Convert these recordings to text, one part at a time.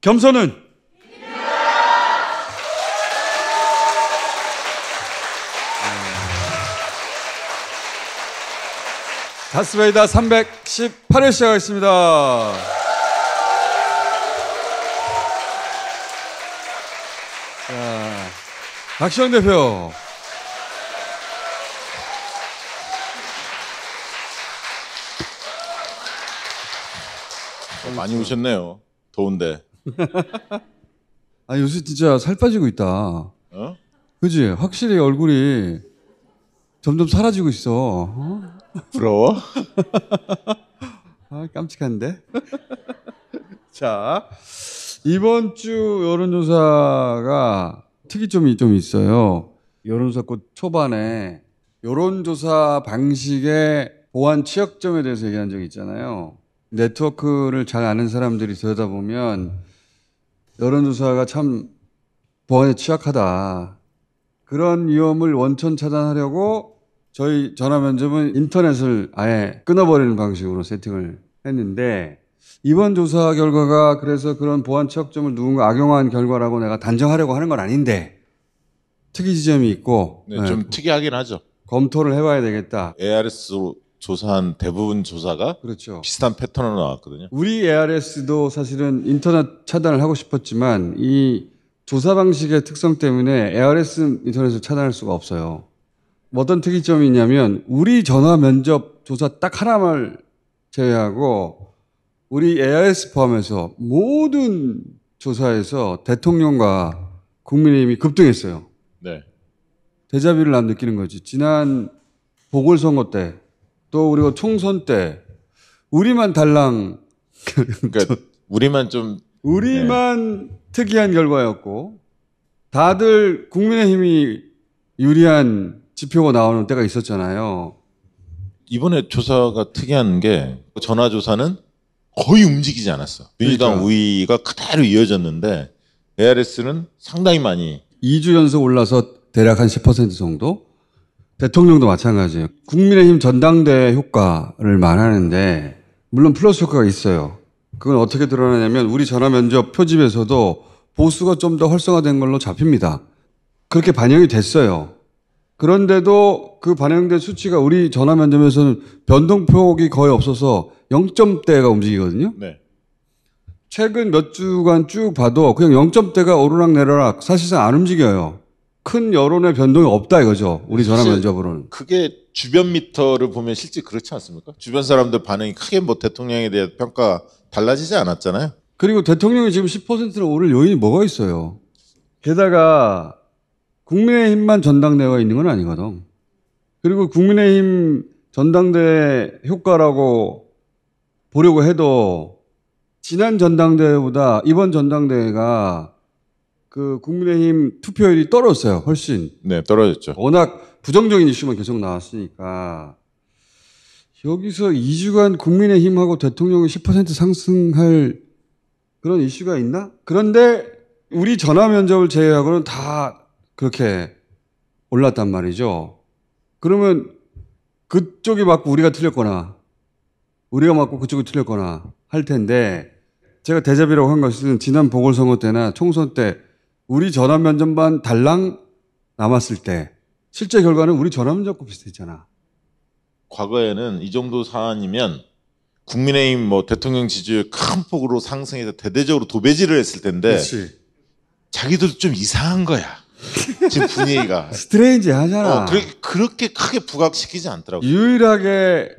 겸손은 음. 다스베이다 318회 시작하겠습니다. 자, 박시영 대표. 많이 오셨네요. 더운데. 아 요새 진짜 살 빠지고 있다. 어? 그지? 확실히 얼굴이 점점 사라지고 있어. 어? 부러워? 아, 깜찍한데? 자, 이번 주 여론조사가 특이점이 좀 있어요. 여론조사 꽃 초반에 여론조사 방식의 보완 취약점에 대해서 얘기한 적이 있잖아요. 네트워크를 잘 아는 사람들이 들여다보면 여론조사가 참 보안에 취약하다. 그런 위험을 원천 차단하려고 저희 전화 면접은 인터넷을 아예 끊어버리는 방식으로 세팅을 했는데 이번 조사 결과가 그래서 그런 보안 취약점을 누군가 악용한 결과라고 내가 단정하려고 하는 건 아닌데 특이 지점이 있고 네, 좀 네. 특이하긴 하죠. 검토를 해봐야 되겠다. a r s 조사한 대부분 조사가 그렇죠. 비슷한 패턴으로 나왔거든요. 우리 ARS도 사실은 인터넷 차단을 하고 싶었지만 이 조사 방식의 특성 때문에 ARS 인터넷을 차단할 수가 없어요. 어떤 특이점이 있냐면 우리 전화 면접 조사 딱 하나만 제외하고 우리 ARS 포함해서 모든 조사에서 대통령과 국민의힘이 급등했어요. 네. 대자비를 안 느끼는 거지. 지난 보궐선거 때또 우리가 총선 때 우리만 달랑 그러니까 우리만 좀 우리만 네. 특이한 결과였고 다들 국민의힘이 유리한 지표가 나오는 때가 있었잖아요. 이번에 조사가 특이한 게 전화 조사는 거의 움직이지 않았어. 민주당 그러니 우위가 그대로 이어졌는데 ARS는 상당히 많이 2주 연속 올라서 대략 한 10% 정도 대통령도 마찬가지예요. 국민의힘 전당대회 효과를 말하는데 물론 플러스 효과가 있어요. 그건 어떻게 드러나냐면 우리 전화 면접 표집에서도 보수가 좀 더 활성화된 걸로 잡힙니다. 그렇게 반영이 됐어요. 그런데도 그 반영된 수치가 우리 전화 면접에서는 변동폭이 거의 없어서 0점대가 움직이거든요. 네. 최근 몇 주간 쭉 봐도 그냥 0점대가 오르락 내리락 사실상 안 움직여요. 큰 여론의 변동이 없다 이거죠. 우리 전화 면접으로는. 그게 주변 미터를 보면 실제 그렇지 않습니까? 주변 사람들 반응이 크게 뭐 대통령에 대한 평가 달라지지 않았잖아요. 그리고 대통령이 지금 10%를 오를 요인이 뭐가 있어요? 게다가 국민의힘만 전당대회가 있는 건 아니거든. 그리고 국민의힘 전당대회 효과라고 보려고 해도 지난 전당대회보다 이번 전당대회가 그 국민의힘 투표율이 떨어졌어요. 훨씬. 네, 떨어졌죠. 워낙 부정적인 이슈만 계속 나왔으니까 여기서 2주간 국민의힘하고 대통령이 10% 상승할 그런 이슈가 있나? 그런데 우리 전화 면접을 제외하고는 다 그렇게 올랐단 말이죠. 그러면 그쪽이 맞고 우리가 틀렸거나 우리가 맞고 그쪽이 틀렸거나 할 텐데 제가 대접이라고한 것은 지난 보궐선거 때나 총선 때 우리 전환면접반 달랑 남았을 때 실제 결과는 우리 전환면접과 비슷했잖아. 과거에는 이 정도 사안이면 국민의힘 뭐 대통령 지지율 큰 폭으로 상승해서 대대적으로 도배질을 했을 텐데 그치. 자기들도 좀 이상한 거야. 지금 분위기가 스트레인지 하잖아. 어, 그렇게, 그렇게 크게 부각시키지 않더라고. 유일하게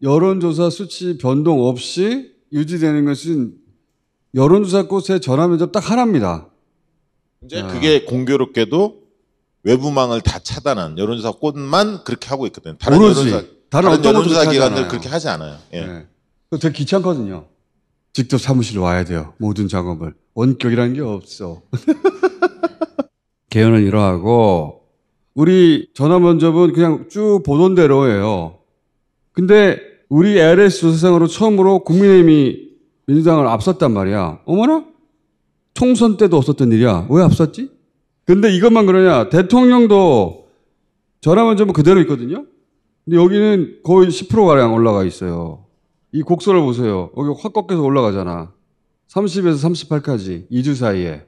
여론조사 수치 변동 없이 유지되는 것은 여론조사 꽃의 전화면접 딱 하나입니다. 이제 아. 그게 공교롭게도 외부망을 다 차단한 여론조사 꽃만 그렇게 하고 있거든요. 다른 오로지. 여론조사, 다른 다른 여론조사 기관들 않 그렇게 하지 않아요. 예. 네. 그거 되게 귀찮거든요. 직접 사무실로 와야 돼요. 모든 작업을. 원격이라는 게 없어. 개헌는 이러하고 우리 전화 면접은 그냥 쭉 보던 대로예요. 근데 우리 LS 조사상으로 처음으로 국민의힘이 민주당을 앞섰단 말이야. 어머나? 총선 때도 없었던 일이야. 왜 없었지? 근데 이것만 그러냐. 대통령도 전화만 좀 그대로 있거든요. 근데 여기는 거의 10%가량 올라가 있어요. 이 곡선을 보세요. 여기 확 꺾여서 올라가잖아. 30에서 38까지 2주 사이에.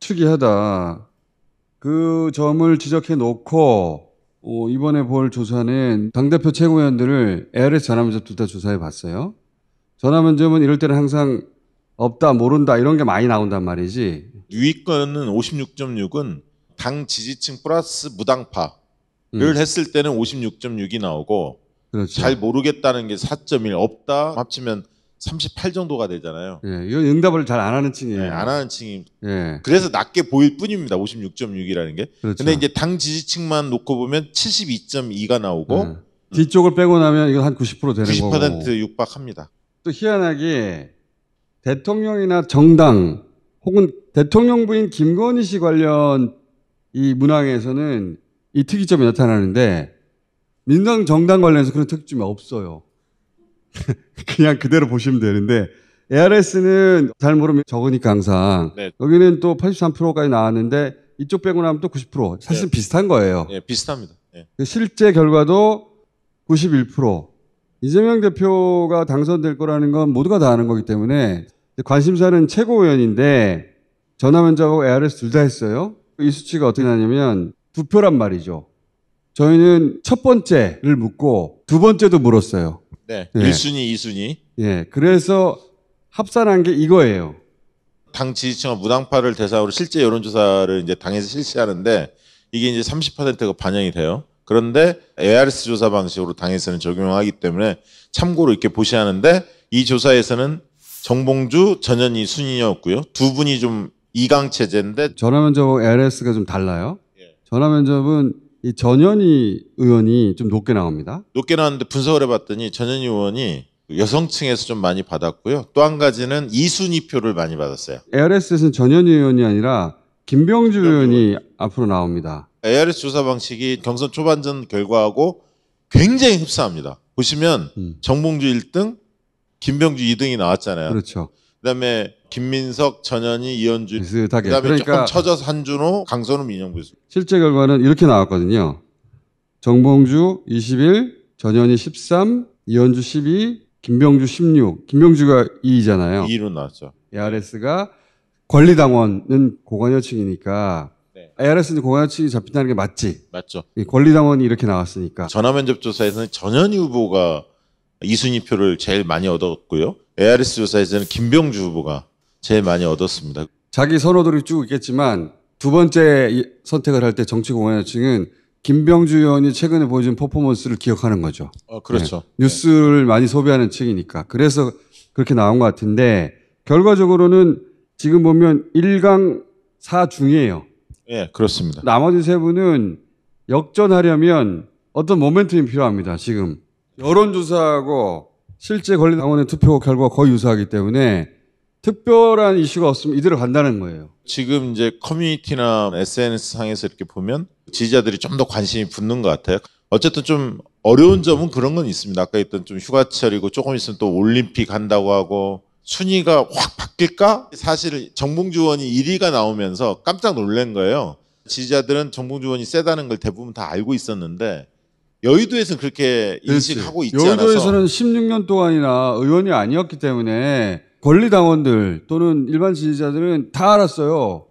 특이하다. 그 점을 지적해 놓고 어, 이번에 볼 조사는 당대표 최고위원들을 ARS 전화면접 둘다 조사해 봤어요. 전화면접은 이럴 때는 항상 없다, 모른다 이런 게 많이 나온단 말이지. 위권은 56.6은 당 지지층 플러스 무당파를 음. 했을 때는 56.6이 나오고 그렇죠. 잘 모르겠다는 게 4.1 없다 합치면 38 정도가 되잖아요. 예, 이건 응답을 잘 안 하는 층이에요. 예, 안 하는 층이. 예. 그래서 낮게 보일 뿐입니다. 56.6이라는 게. 그렇 근데 이제 당 지지층만 놓고 보면 72.2가 나오고 예. 뒤쪽을 빼고 나면 이건 한90% 되는 90% 거고. 90% 육박합니다. 또 희한하게 대통령이나 정당 혹은 대통령 부인 김건희 씨 관련 이 문항에서는 이 특이점이 나타나는데 민당 정당 관련해서 그런 특이점이 없어요. 그냥 그대로 보시면 되는데 ARS는 잘 모르면 적으니까 항상 네. 여기는 또 83%까지 나왔는데 이쪽 빼고 나면 또90% 사실 네. 비슷한 거예요. 네, 비슷합니다. 네. 실제 결과도 91% 이재명 대표가 당선될 거라는 건 모두가 다 아는 거기 때문에 관심사는 최고위원인데 전화 면접하고 ARS 둘 다 했어요. 이 수치가 어떻게 나냐면 두 표란 말이죠. 저희는 첫 번째를 묻고 두 번째도 물었어요. 네. 네. 예. 1순위, 2순위. 예. 그래서 합산한 게 이거예요. 당지지층은 무당파를 대상으로 실제 여론조사를 이제 당에서 실시하는데 이게 이제 30%가 반영이 돼요. 그런데 ARS 조사 방식으로 당에서는 적용하기 때문에 참고로 이렇게 보시하는데 이 조사에서는 정봉주, 전현희, 순이였고요두 분이 좀 이강 체제인데 전화 면접하고 LS가 좀 달라요. 예. 전화 면접은 이 전현희 의원이 좀 높게 나옵니다. 높게 나왔는데 분석을 해봤더니 전현희 의원이 그 여성층에서 좀 많이 받았고요. 또 한 가지는 이순희 표를 많이 받았어요. ARS에서는 전현희 의원이 아니라 김병주 의원이 앞으로 나옵니다. ARS 조사 방식이 경선 초반전 결과하고 굉장히 흡사합니다. 보시면 음. 정봉주 1등, 김병주 2등이 나왔잖아요. 그렇죠. 그다음에 김민석, 전현희, 이현주 비슷하게. 그다음에 그러니까 조금 처져서 한준호, 강선우, 민영부 실제 결과는 이렇게 나왔거든요. 정봉주 21, 전현희 13, 이현주 12, 김병주 16. 김병주가 2위잖아요. 2위로 나왔죠. ARS가 권리당원은 고관여층이니까 네. ARS는 고관여층이 잡힌다는 게 맞지. 맞죠. 권리당원이 이렇게 나왔으니까. 전화면접 조사에서는 전현희 후보가 이순희 표를 제일 많이 얻었고요. ARS 조사에서는 김병주 후보가 제일 많이 얻었습니다. 자기 선호도를쭉 있겠지만 두 번째 선택을 할 때 정치공화여층은 김병주 의원이 최근에 보여준 퍼포먼스를 기억하는 거죠. 어, 그렇죠. 네. 뉴스를 네. 많이 소비하는 층이니까. 그래서 그렇게 나온 것 같은데 결과적으로는 지금 보면 1강 4중이에요. 예, 네, 그렇습니다. 나머지 세 분은 역전하려면 어떤 모멘텀이 필요합니다, 지금. 여론조사하고 실제 권리당원의 투표 결과가 거의 유사하기 때문에 특별한 이슈가 없으면 이대로 간다는 거예요. 지금 이제 커뮤니티나 SNS 상에서 이렇게 보면 지지자들이 좀 더 관심이 붙는 것 같아요. 어쨌든 좀 어려운 점은 그런 건 있습니다. 아까 했던 좀 휴가철이고 조금 있으면 또 올림픽 간다고 하고 순위가 확 바뀔까? 사실 정봉주원이 1위가 나오면서 깜짝 놀란 거예요. 지지자들은 정봉주원이 세다는 걸 대부분 다 알고 있었는데 여의도에서는 그렇게 인식하고 있지 않아서 여의도에서는 16년 동안이나 의원이 아니었기 때문에 권리당원들 또는 일반 지지자들은 다 알았어요.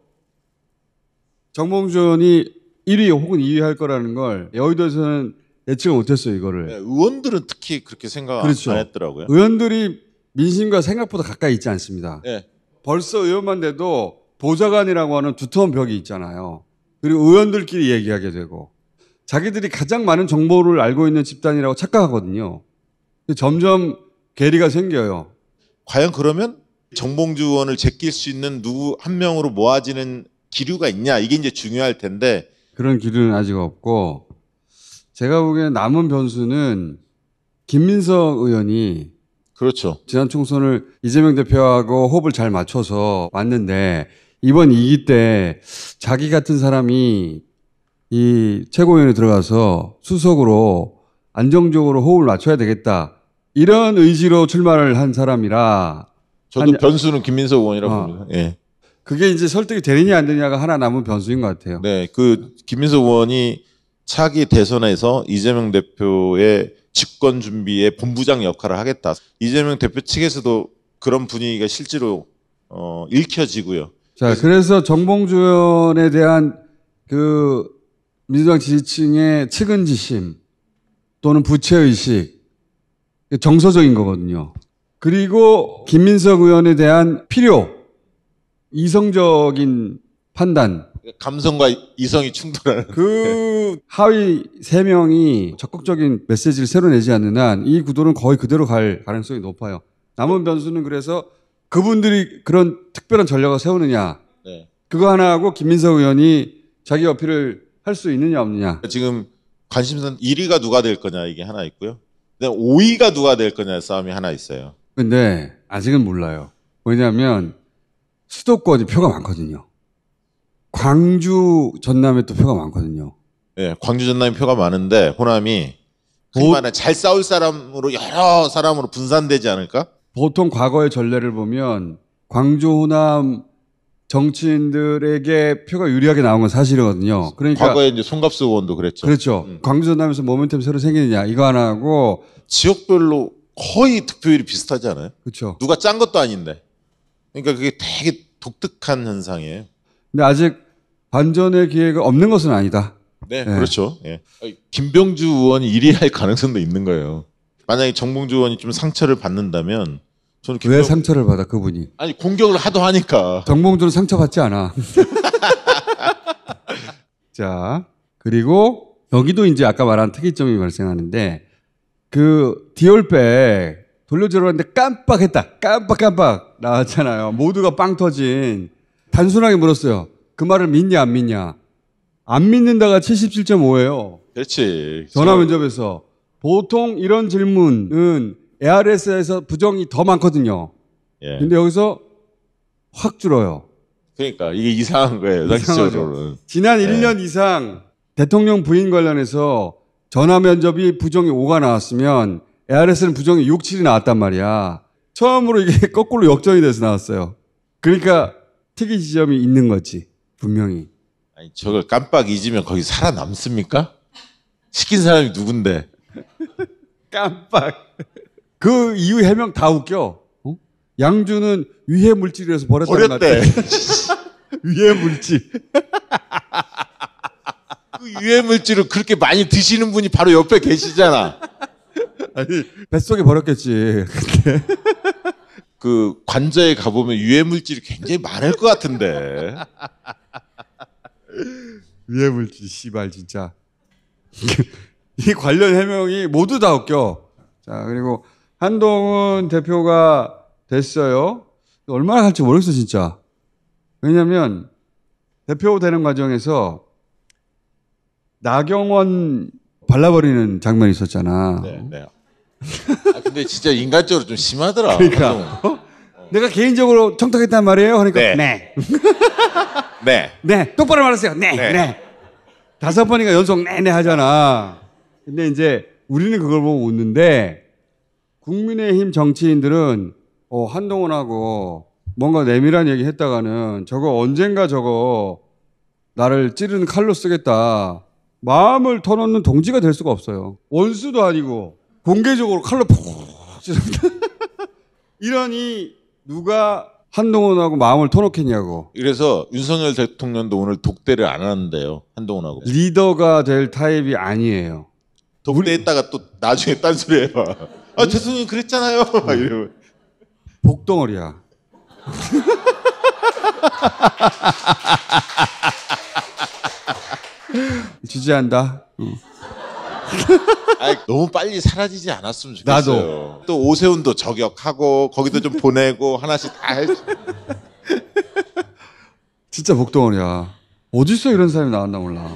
정봉준이 1위 혹은 2위 할 거라는 걸 여의도에서는 예측을 못했어요 이거를. 네, 의원들은 특히 그렇게 생각 그렇죠. 안 했더라고요. 의원들이 민심과 생각보다 가까이 있지 않습니다. 네. 벌써 의원만 돼도 보좌관이라고 하는 두터운 벽이 있잖아요. 그리고 의원들끼리 얘기하게 되고 자기들이 가장 많은 정보를 알고 있는 집단이라고 착각하거든요. 점점 괴리가 생겨요. 과연 그러면 정봉주 의원을 제낄 수 있는 누구 한 명으로 모아지는 기류가 있냐 이게 이제 중요할 텐데 그런 기류는 아직 없고 제가 보기엔 남은 변수는 김민석 의원이 그렇죠. 지난 총선을 이재명 대표하고 호흡을 잘 맞춰서 왔는데 이번 이기 때 자기 같은 사람이 이 최고위원에 들어가서 수석으로 안정적으로 호흡을 맞춰야 되겠다. 이런 의지로 출마를 한 사람이라. 저도 한, 변수는 김민석 의원이라고 어. 봅니다. 예. 그게 이제 설득이 되느냐 안 되느냐가 하나 남은 변수인 것 같아요. 네. 그 김민석 의원이 차기 대선에서 이재명 대표의 집권 준비의 본부장 역할을 하겠다. 이재명 대표 측에서도 그런 분위기가 실제로 어, 읽혀지고요. 자, 그래서 정봉주의원에 대한 그 민주당 지지층의 측은지심 또는 부채의식 정서적인 거거든요. 그리고 김민석 의원에 대한 필요 이성적인 판단 감성과 이성이 충돌하는 그 하위 3 명이 적극적인 메시지를 새로 내지 않는 한 이 구도는 거의 그대로 갈 가능성이 높아요. 남은 변수는 그래서 그분들이 그런 특별한 전략을 세우느냐 네. 그거 하나하고 김민석 의원이 자기 어필을 할수 있느냐 없느냐. 지금 관심선 1위가 누가 될 거냐 이게 하나 있고요. 근데 5위가 누가 될 거냐 싸움이 하나 있어요. 근데 아직은 몰라요. 왜냐하면 수도권이 표가 많거든요. 광주 전남에 또 표가 많거든요. 예, 네, 광주 전남에 표가 많은데 호남이 그만에 잘 싸울 사람으로 여러 사람으로 분산되지 않을까? 보통 과거의 전례를 보면 광주 호남 정치인들에게 표가 유리하게 나온 건 사실이거든요. 그러니까 과거에 이제 송갑수 의원도 그랬죠. 그렇죠. 음. 광주 전남에서 모멘텀 새로 생기느냐 이거 하나 하고 지역별로 거의 투표율이 비슷하지 않아요? 그렇죠. 누가 짠 것도 아닌데. 그러니까 그게 되게 독특한 현상이에요. 근데 아직 반전의 기회가 없는 것은 아니다. 네, 네. 그렇죠. 예. 김병주 의원이 1위 할 가능성도 있는 거예요. 만약에 정봉주 의원이 좀 상처를 받는다면 저는 왜 상처를 받아 그분이? 아니 공격을 하도 하니까. 정봉주은 상처받지 않아. 자 그리고 여기도 이제 아까 말한 특이점이 발생하는데 그 디올백 돌려주러 왔는데 깜빡했다. 깜빡깜빡 나왔잖아요. 모두가 빵 터진. 단순하게 물었어요. 그 말을 믿냐 안 믿냐. 안 믿는다가 77.5예요. 그렇지. 전화 면접에서 보통 이런 질문은 ARS에서 부정이 더 많거든요. 예. 근데 여기서 확 줄어요. 그러니까 이게 이상한 거예요. 이상하죠. 지난 예. 1년 이상 대통령 부인 관련해서 전화 면접이 부정이 5가 나왔으면 ARS는 부정이 6, 7이 나왔단 말이야. 처음으로 이게 거꾸로 역전이 돼서 나왔어요. 그러니까 특이 지점이 있는 거지 분명히. 아니 저걸 깜빡 잊으면 거기 살아남습니까? 시킨 사람이 누군데? 깜빡. 그 이유 해명 다 웃겨. 어? 양주는 위해 물질이라서 버렸다는 버렸대. 위해 물질. 그 위해 물질을 그렇게 많이 드시는 분이 바로 옆에 계시잖아. 아니 뱃속에 버렸겠지. 그 관저에 가보면 유해 물질이 굉장히 많을 것 같은데. 유해 물질 씨발 진짜. 이 관련 해명이 모두 다 웃겨. 자 그리고 한동훈 대표가 됐어요. 얼마나 갈지 모르겠어, 진짜. 왜냐면, 대표 되는 과정에서 나경원 발라버리는 장면이 있었잖아. 네, 네. 아, 근데 진짜 인간적으로 좀 심하더라. 그러니까. 어? 내가 개인적으로 청탁했단 말이에요. 그러니까 네. 네. 네. 네. 똑바로 말하세요. 네. 네. 네. 다섯 번이가 연속 네네 네 하잖아. 근데 이제 우리는 그걸 보고 웃는데 국민의힘 정치인들은 어, 한동훈하고 뭔가 내밀한 얘기 했다가는 저거 언젠가 저거 나를 찌르는 칼로 쓰겠다. 마음을 터놓는 동지가 될 수가 없어요. 원수도 아니고 공개적으로 칼로 푹 찌른다. 이러니 누가 한동훈하고 마음을 터놓겠냐고. 그래서 윤석열 대통령도 오늘 독대를 안 하는데요. 한동훈하고. 리더가 될 타입이 아니에요. 독대했다가 또 나중에 딴소리 해봐. 아 대통령 그랬잖아요. 막 네. 이러면 복덩어리야. 지지한다. 응. 아니, 너무 빨리 사라지지 않았으면 좋겠어요. 나도. 또 오세훈도 저격하고 거기도 좀 보내고 하나씩 다 해. 진짜 복덩어리야. 어디서 이런 사람이 나왔나 몰라.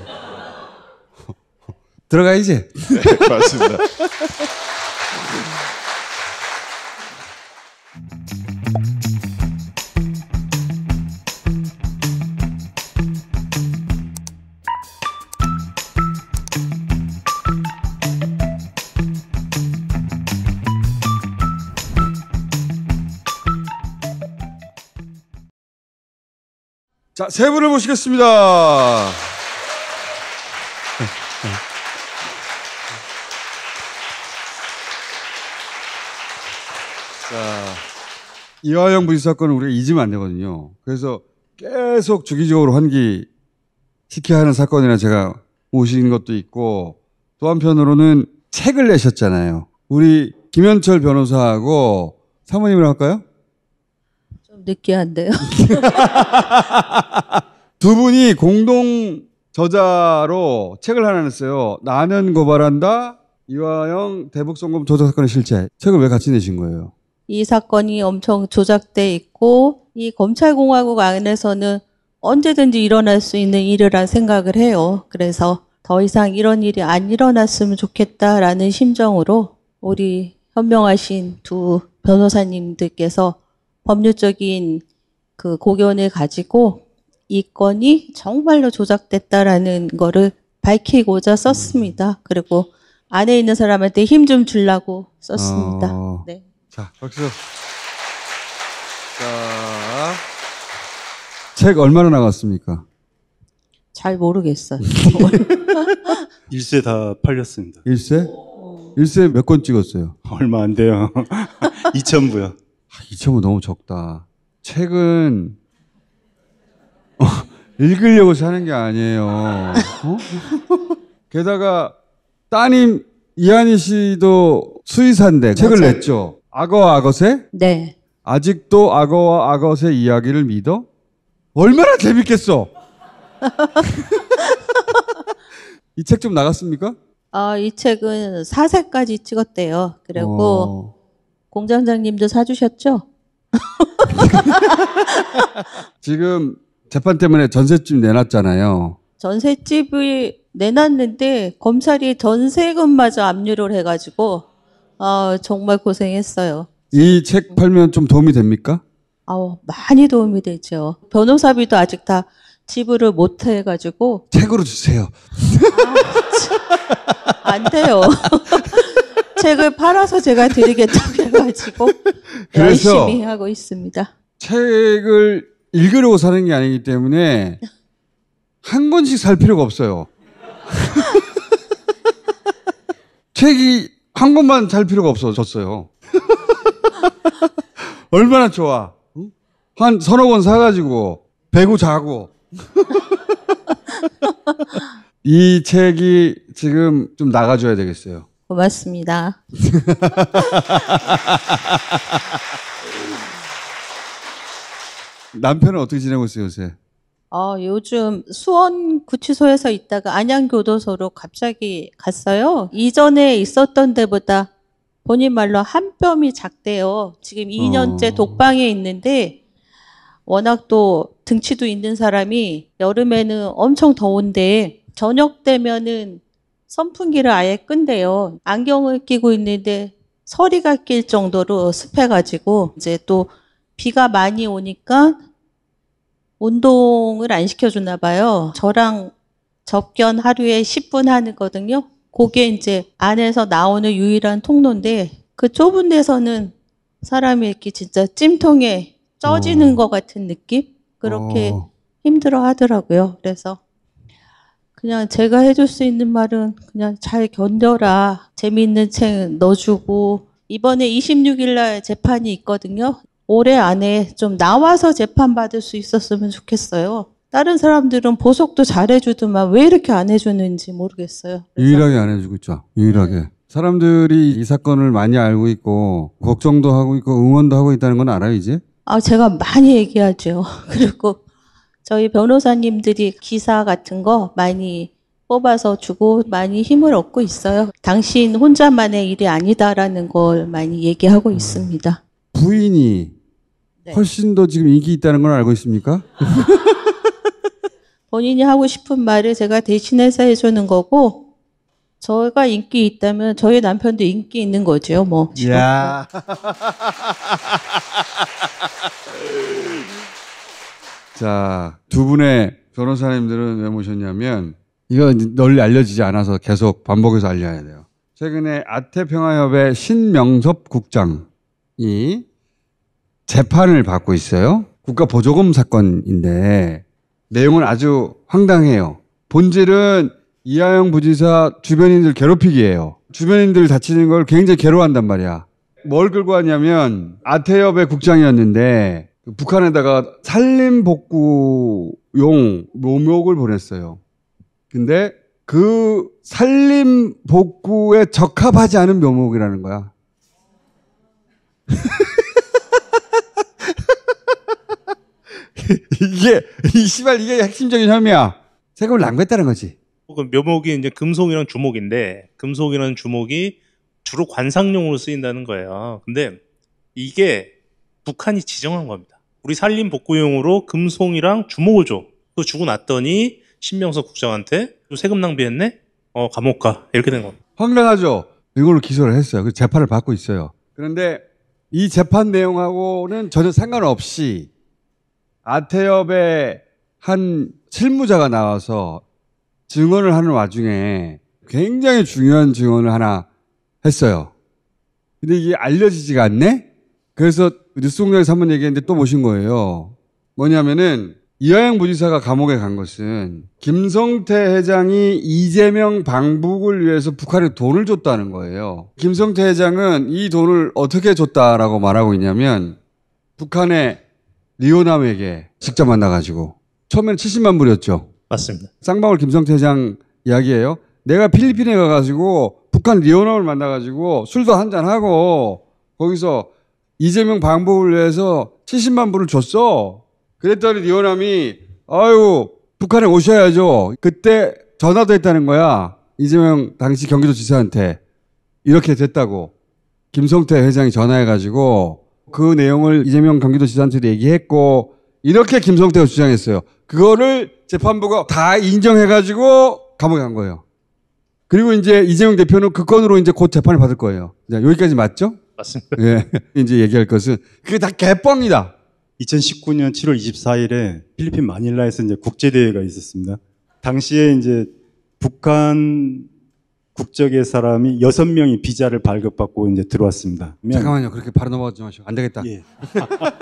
들어가 이제. 네, 맞습니다. 자, 세 분을 모시겠습니다. 자, 이화영 부지 사건은 우리가 잊으면 안 되거든요. 그래서 계속 주기적으로 환기 시켜야 하는 사건이라 제가 모신 것도 있고 또 한편으로는 책을 내셨잖아요. 우리 김현철 변호사하고 사모님이라 할까요? 느끼한데요. 두 분이 공동 저자로 책을 하나 냈어요. 나는 고발한다. 이화영 대북송금 조작 사건의 실체. 책을 왜 같이 내신 거예요? 이 사건이 엄청 조작돼 있고 이 검찰공화국 안에서는 언제든지 일어날 수 있는 일이라 생각을 해요. 그래서 더 이상 이런 일이 안 일어났으면 좋겠다라는 심정으로 우리 현명하신 두 변호사님들께서 법률적인 그 고견을 가지고 이 건이 정말로 조작됐다라는 거를 밝히고자 썼습니다. 음. 그리고 안에 있는 사람한테 힘 좀 주려고 썼습니다. 어... 네. 자, 박수. 자. 책 얼마나 나갔습니까? 잘 모르겠어요. 일세 다 팔렸습니다. 일세? 일세 몇 권 찍었어요? 얼마 안 돼요. 2,000부요. 2 아, 0은 너무 적다. 책은 어, 읽으려고 사는 게 아니에요. 어? 게다가 따님 이한희 씨도 수의사인데 책을 맞아요. 냈죠. 악어와 악어새? 네. 아직도 악어와 악어새 이야기를 믿어? 얼마나 재밌겠어? 이 책 좀 나갔습니까? 아, 이 책은 4세까지 찍었대요. 그리고 오. 어. 공장장님도 사주셨죠? 지금 재판 때문에 전셋집 내놨잖아요. 전셋집을 내놨는데 검찰이 전세금마저 압류를 해가지고 어, 정말 고생했어요. 이 책 팔면 좀 도움이 됩니까? 아우 많이 도움이 되죠. 변호사비도 아직 다 지불을 못 해가지고 책으로 주세요. 아, 안 돼요. 책을 팔아서 제가 드리겠다고 해가지고 열심히 하고 있습니다. 책을 읽으려고 사는 게 아니기 때문에 한 권씩 살 필요가 없어요. 책이 한 권만 살 필요가 없어졌어요. 얼마나 좋아. 한 서너 권 사가지고 배구 자고. 이 책이 지금 좀 나가줘야 되겠어요. 고맙습니다. 남편은 어떻게 지내고 있어요, 요새? 어, 요즘 수원 구치소에서 있다가 안양교도소로 갑자기 갔어요. 이전에 있었던 데보다 본인 말로 한 뼘이 작대요. 지금 2년째 어... 독방에 있는데 워낙 또 등치도 있는 사람이 여름에는 엄청 더운데 저녁 되면은 선풍기를 아예 끈대요. 안경을 끼고 있는데 서리가 낄 정도로 습해가지고 이제 또 비가 많이 오니까 운동을 안 시켜주나 봐요. 저랑 접견 하루에 10분 하거든요. 는 그게 이제 안에서 나오는 유일한 통로인데 그 좁은 데서는 사람이 이렇게 진짜 찜통에 쪄지는 오. 어. 것 같은 느낌? 그렇게 오. 어. 힘들어 하더라고요. 그래서 그냥 제가 해줄 수 있는 말은 그냥 잘 견뎌라. 재미있는 책 넣어주고 이번에 26일 날 재판이 있거든요. 올해 안에 좀 나와서 재판 받을 수 있었으면 좋겠어요. 다른 사람들은 보석도 잘 해주더만 왜 이렇게 안 해주는지 모르겠어요. 그래서. 유일하게 안 해주고 있죠. 유일하게. 네. 사람들이 이 사건을 많이 알고 있고 걱정도 하고 있고 응원도 하고 있다는 건 알아요 이제? 아 제가 많이 얘기하죠. 그리고 저희 변호사님들이 기사 같은 거 많이 뽑아서 주고 많이 힘을 얻고 있어요. 당신 혼자만의 일이 아니다라는 걸 많이 얘기하고 있습니다. 부인이 네. 훨씬 더 지금 인기 있다는 걸 알고 있습니까? 본인이 하고 싶은 말을 제가 대신해서 해주는 거고 저가 인기 있다면 저희 남편도 인기 있는 거죠, 뭐. 야. 자, 두 분의 변호사님들은 왜 모셨냐면 이거 널리 알려지지 않아서 계속 반복해서 알려야 돼요. 최근에 아태평화협의 신명섭 국장이 재판을 받고 있어요. 국가 보조금 사건인데 내용은 아주 황당해요. 본질은 이하영 부지사 주변인들 괴롭히기예요. 주변인들 다치는 걸 굉장히 괴로워한단 말이야. 뭘 끌고 왔냐면 아태협의 국장이었는데 그 북한에다가 산림 복구용 묘목을 보냈어요. 근데 그 산림 복구에 적합하지 않은 묘목이라는 거야. 이게 이 씨발 이게 핵심적인 혐의야. 세금을 낭비했다는 거지. 그 묘목이 이제 금속이랑 주목인데 금속이라 주목이 주로 관상용으로 쓰인다는 거예요. 근데 이게 북한이 지정한 겁니다. 우리 산림 복구용으로 금송이랑 주목을 줘. 그 주고 났더니 신명석 국장한테 세금 낭비했네? 어 감옥 가. 이렇게 된 거. 황당하죠. 이걸로 기소를 했어요. 그 재판을 받고 있어요. 그런데 이 재판 내용하고는 전혀 상관없이 아태협의 한 실무자가 나와서 증언을 하는 와중에 굉장히 중요한 증언을 하나 했어요. 근데 이게 알려지지가 않네? 그래서 뉴스 공장에서 한 번 얘기했는데 또 모신 거예요. 뭐냐면은 이화영 부지사가 감옥에 간 것은 김성태 회장이 이재명 방북을 위해서 북한에 돈을 줬다는 거예요. 김성태 회장은 이 돈을 어떻게 줬다라고 말하고 있냐면 북한의 리오남에게 직접 만나가지고 처음에는 70만 불이었죠. 맞습니다. 쌍방울 김성태 회장 이야기예요. 내가 필리핀에 가가지고 북한 리오남을 만나가지고 술도 한잔하고 거기서 이재명 방법을 위해서 70만 불을 줬어. 그랬더니 리원함이 아유 북한에 오셔야죠. 그때 전화도 했다는 거야. 이재명 당시 경기도 지사한테 이렇게 됐다고 김성태 회장이 전화해가지고 그 내용을 이재명 경기도 지사한테 도 얘기했고 이렇게 김성태가 주장했어요. 그거를 재판부가 다 인정해가지고 감옥에 간 거예요. 그리고 이제 이재명 대표는 그 건으로 이제 곧 재판을 받을 거예요. 여기까지 맞죠? 맞습니다. 예. 이제 얘기할 것은 그게 다 개뻥이다. 2019년 7월 24일에 필리핀 마닐라에서 이제 국제대회가 있었습니다. 당시에 이제 북한 국적의 사람이 6명이 비자를 발급받고 이제 들어왔습니다. 잠깐만요. 그렇게 바로 넘어가지 마시고. 안 되겠다. 예.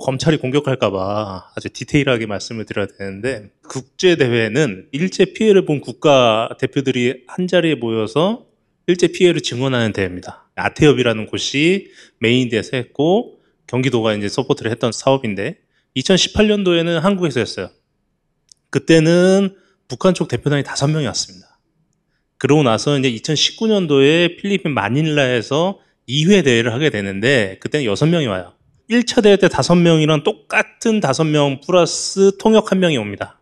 검찰이 공격할까봐 아주 디테일하게 말씀을 드려야 되는데 국제대회는 일체 피해를 본 국가 대표들이 한 자리에 모여서 일제 피해를 증언하는 대회입니다. 아태협이라는 곳이 메인 대에서 했고 경기도가 이제 서포트를 했던 사업인데 2018년도에는 한국에서 했어요. 그때는 북한 쪽 대표단이 다섯 명이 왔습니다. 그러고 나서 이제 2019년도에 필리핀 마닐라에서 2회 대회를 하게 되는데 그때는 여섯 명이 와요. 1차 대회 때 다섯 명이랑 똑같은 다섯 명 플러스 통역 한 명이 옵니다.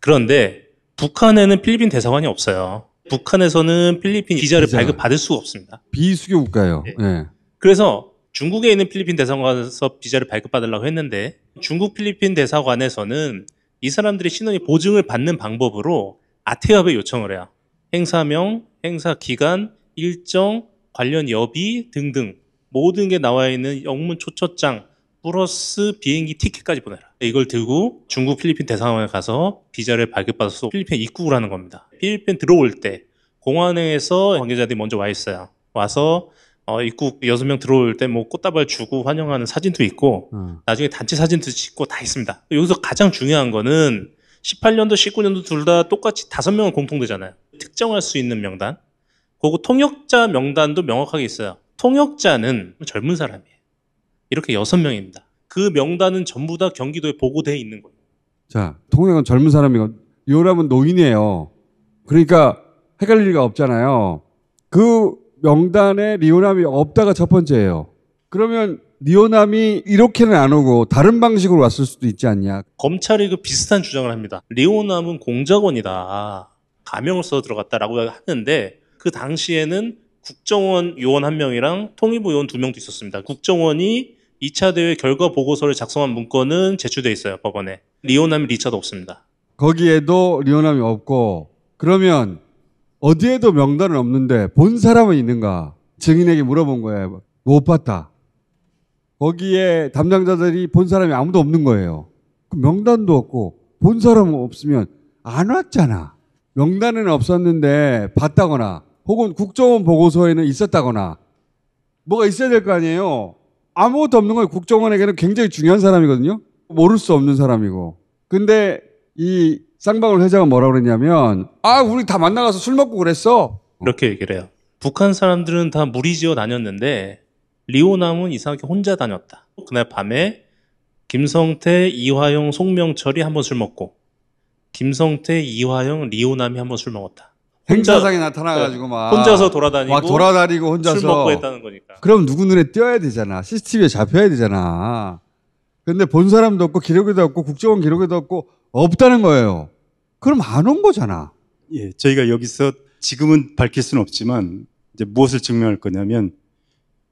그런데 북한에는 필리핀 대사관이 없어요. 북한에서는 필리핀 비자를 비자. 발급받을 수가 없습니다. 비수교 국가예요. 네. 네. 그래서 중국에 있는 필리핀 대사관에서 비자를 발급받으려고 했는데 중국 필리핀 대사관에서는 이 사람들이 신원이 보증을 받는 방법으로 아태협에 요청을 해요. 행사명, 행사 기간, 일정, 관련 여비 등등 모든 게 나와 있는 영문 초처장 플러스 비행기 티켓까지 보내라. 이걸 들고 중국 필리핀 대사관에 가서 비자를 발급받아서 필리핀 입국을 하는 겁니다. 필리핀 들어올 때 공항에서 관계자들이 먼저 와 있어요. 와서 어, 입국 여섯 명 들어올 때 뭐 꽃다발 주고 환영하는 사진도 있고 음. 나중에 단체 사진도 찍고 다 있습니다. 여기서 가장 중요한 거는 18년도, 19년도 둘 다 똑같이 다섯 명은 공통되잖아요. 특정할 수 있는 명단. 그리고 통역자 명단도 명확하게 있어요. 통역자는 젊은 사람이에요. 이렇게 여섯 명입니다그 명단은 전부 다 경기도에 보고돼 있는 거예요. 자, 통영은 젊은 사람이고 요람은 노인이에요. 그러니까 헷갈릴 리가 없잖아요. 그 명단에 리오남이 없다가 첫 번째예요. 그러면 리오남이 이렇게는 안 오고 다른 방식으로 왔을 수도 있지 않냐. 검찰이 그 비슷한 주장을 합니다. 리오남은 공작원이다. 가명을 써서 들어갔다라고 하는데 그 당시에는 국정원 요원 한 명이랑 통일부 요원 두 명도 있었습니다. 국정원이 2차 대회 결과 보고서를 작성한 문건은 제출돼 있어요 법원에. 리오남이 리차도 없습니다. 거기에도 리오남이 없고 그러면 어디에도 명단은 없는데 본 사람은 있는가? 증인에게 물어본 거예요. 못 봤다. 거기에 담당자들이 본 사람이 아무도 없는 거예요. 그 명단도 없고 본 사람은 없으면 안 왔잖아. 명단은 없었는데 봤다거나 혹은 국정원 보고서에는 있었다거나 뭐가 있어야 될 거 아니에요. 아무것도 없는 건 국정원에게는 굉장히 중요한 사람이거든요. 모를 수 없는 사람이고. 근데 이 쌍방울 회장은 뭐라고 그랬냐면 아 우리 다 만나가서 술 먹고 그랬어. 이렇게 얘기를 해요. 북한 사람들은 다 무리지어 다녔는데 리오남은 이상하게 혼자 다녔다. 그날 밤에 김성태, 이화영, 송명철이 한 번 술 먹고 김성태, 이화영, 리오남이 한 번 술 먹었다. 행사상에 나타나가지고 네. 막 혼자서 돌아다니고 막 돌아다니고 혼자서 술 먹고 했다는 거니까. 그럼 누구 눈에 띄어야 되잖아. CCTV에 잡혀야 되잖아. 근데 본 사람도 없고 기록에도 없고 국정원 기록에도 없고 없다는 거예요. 그럼 안 온 거잖아. 예, 저희가 여기서 지금은 밝힐 수는 없지만 이제 무엇을 증명할 거냐면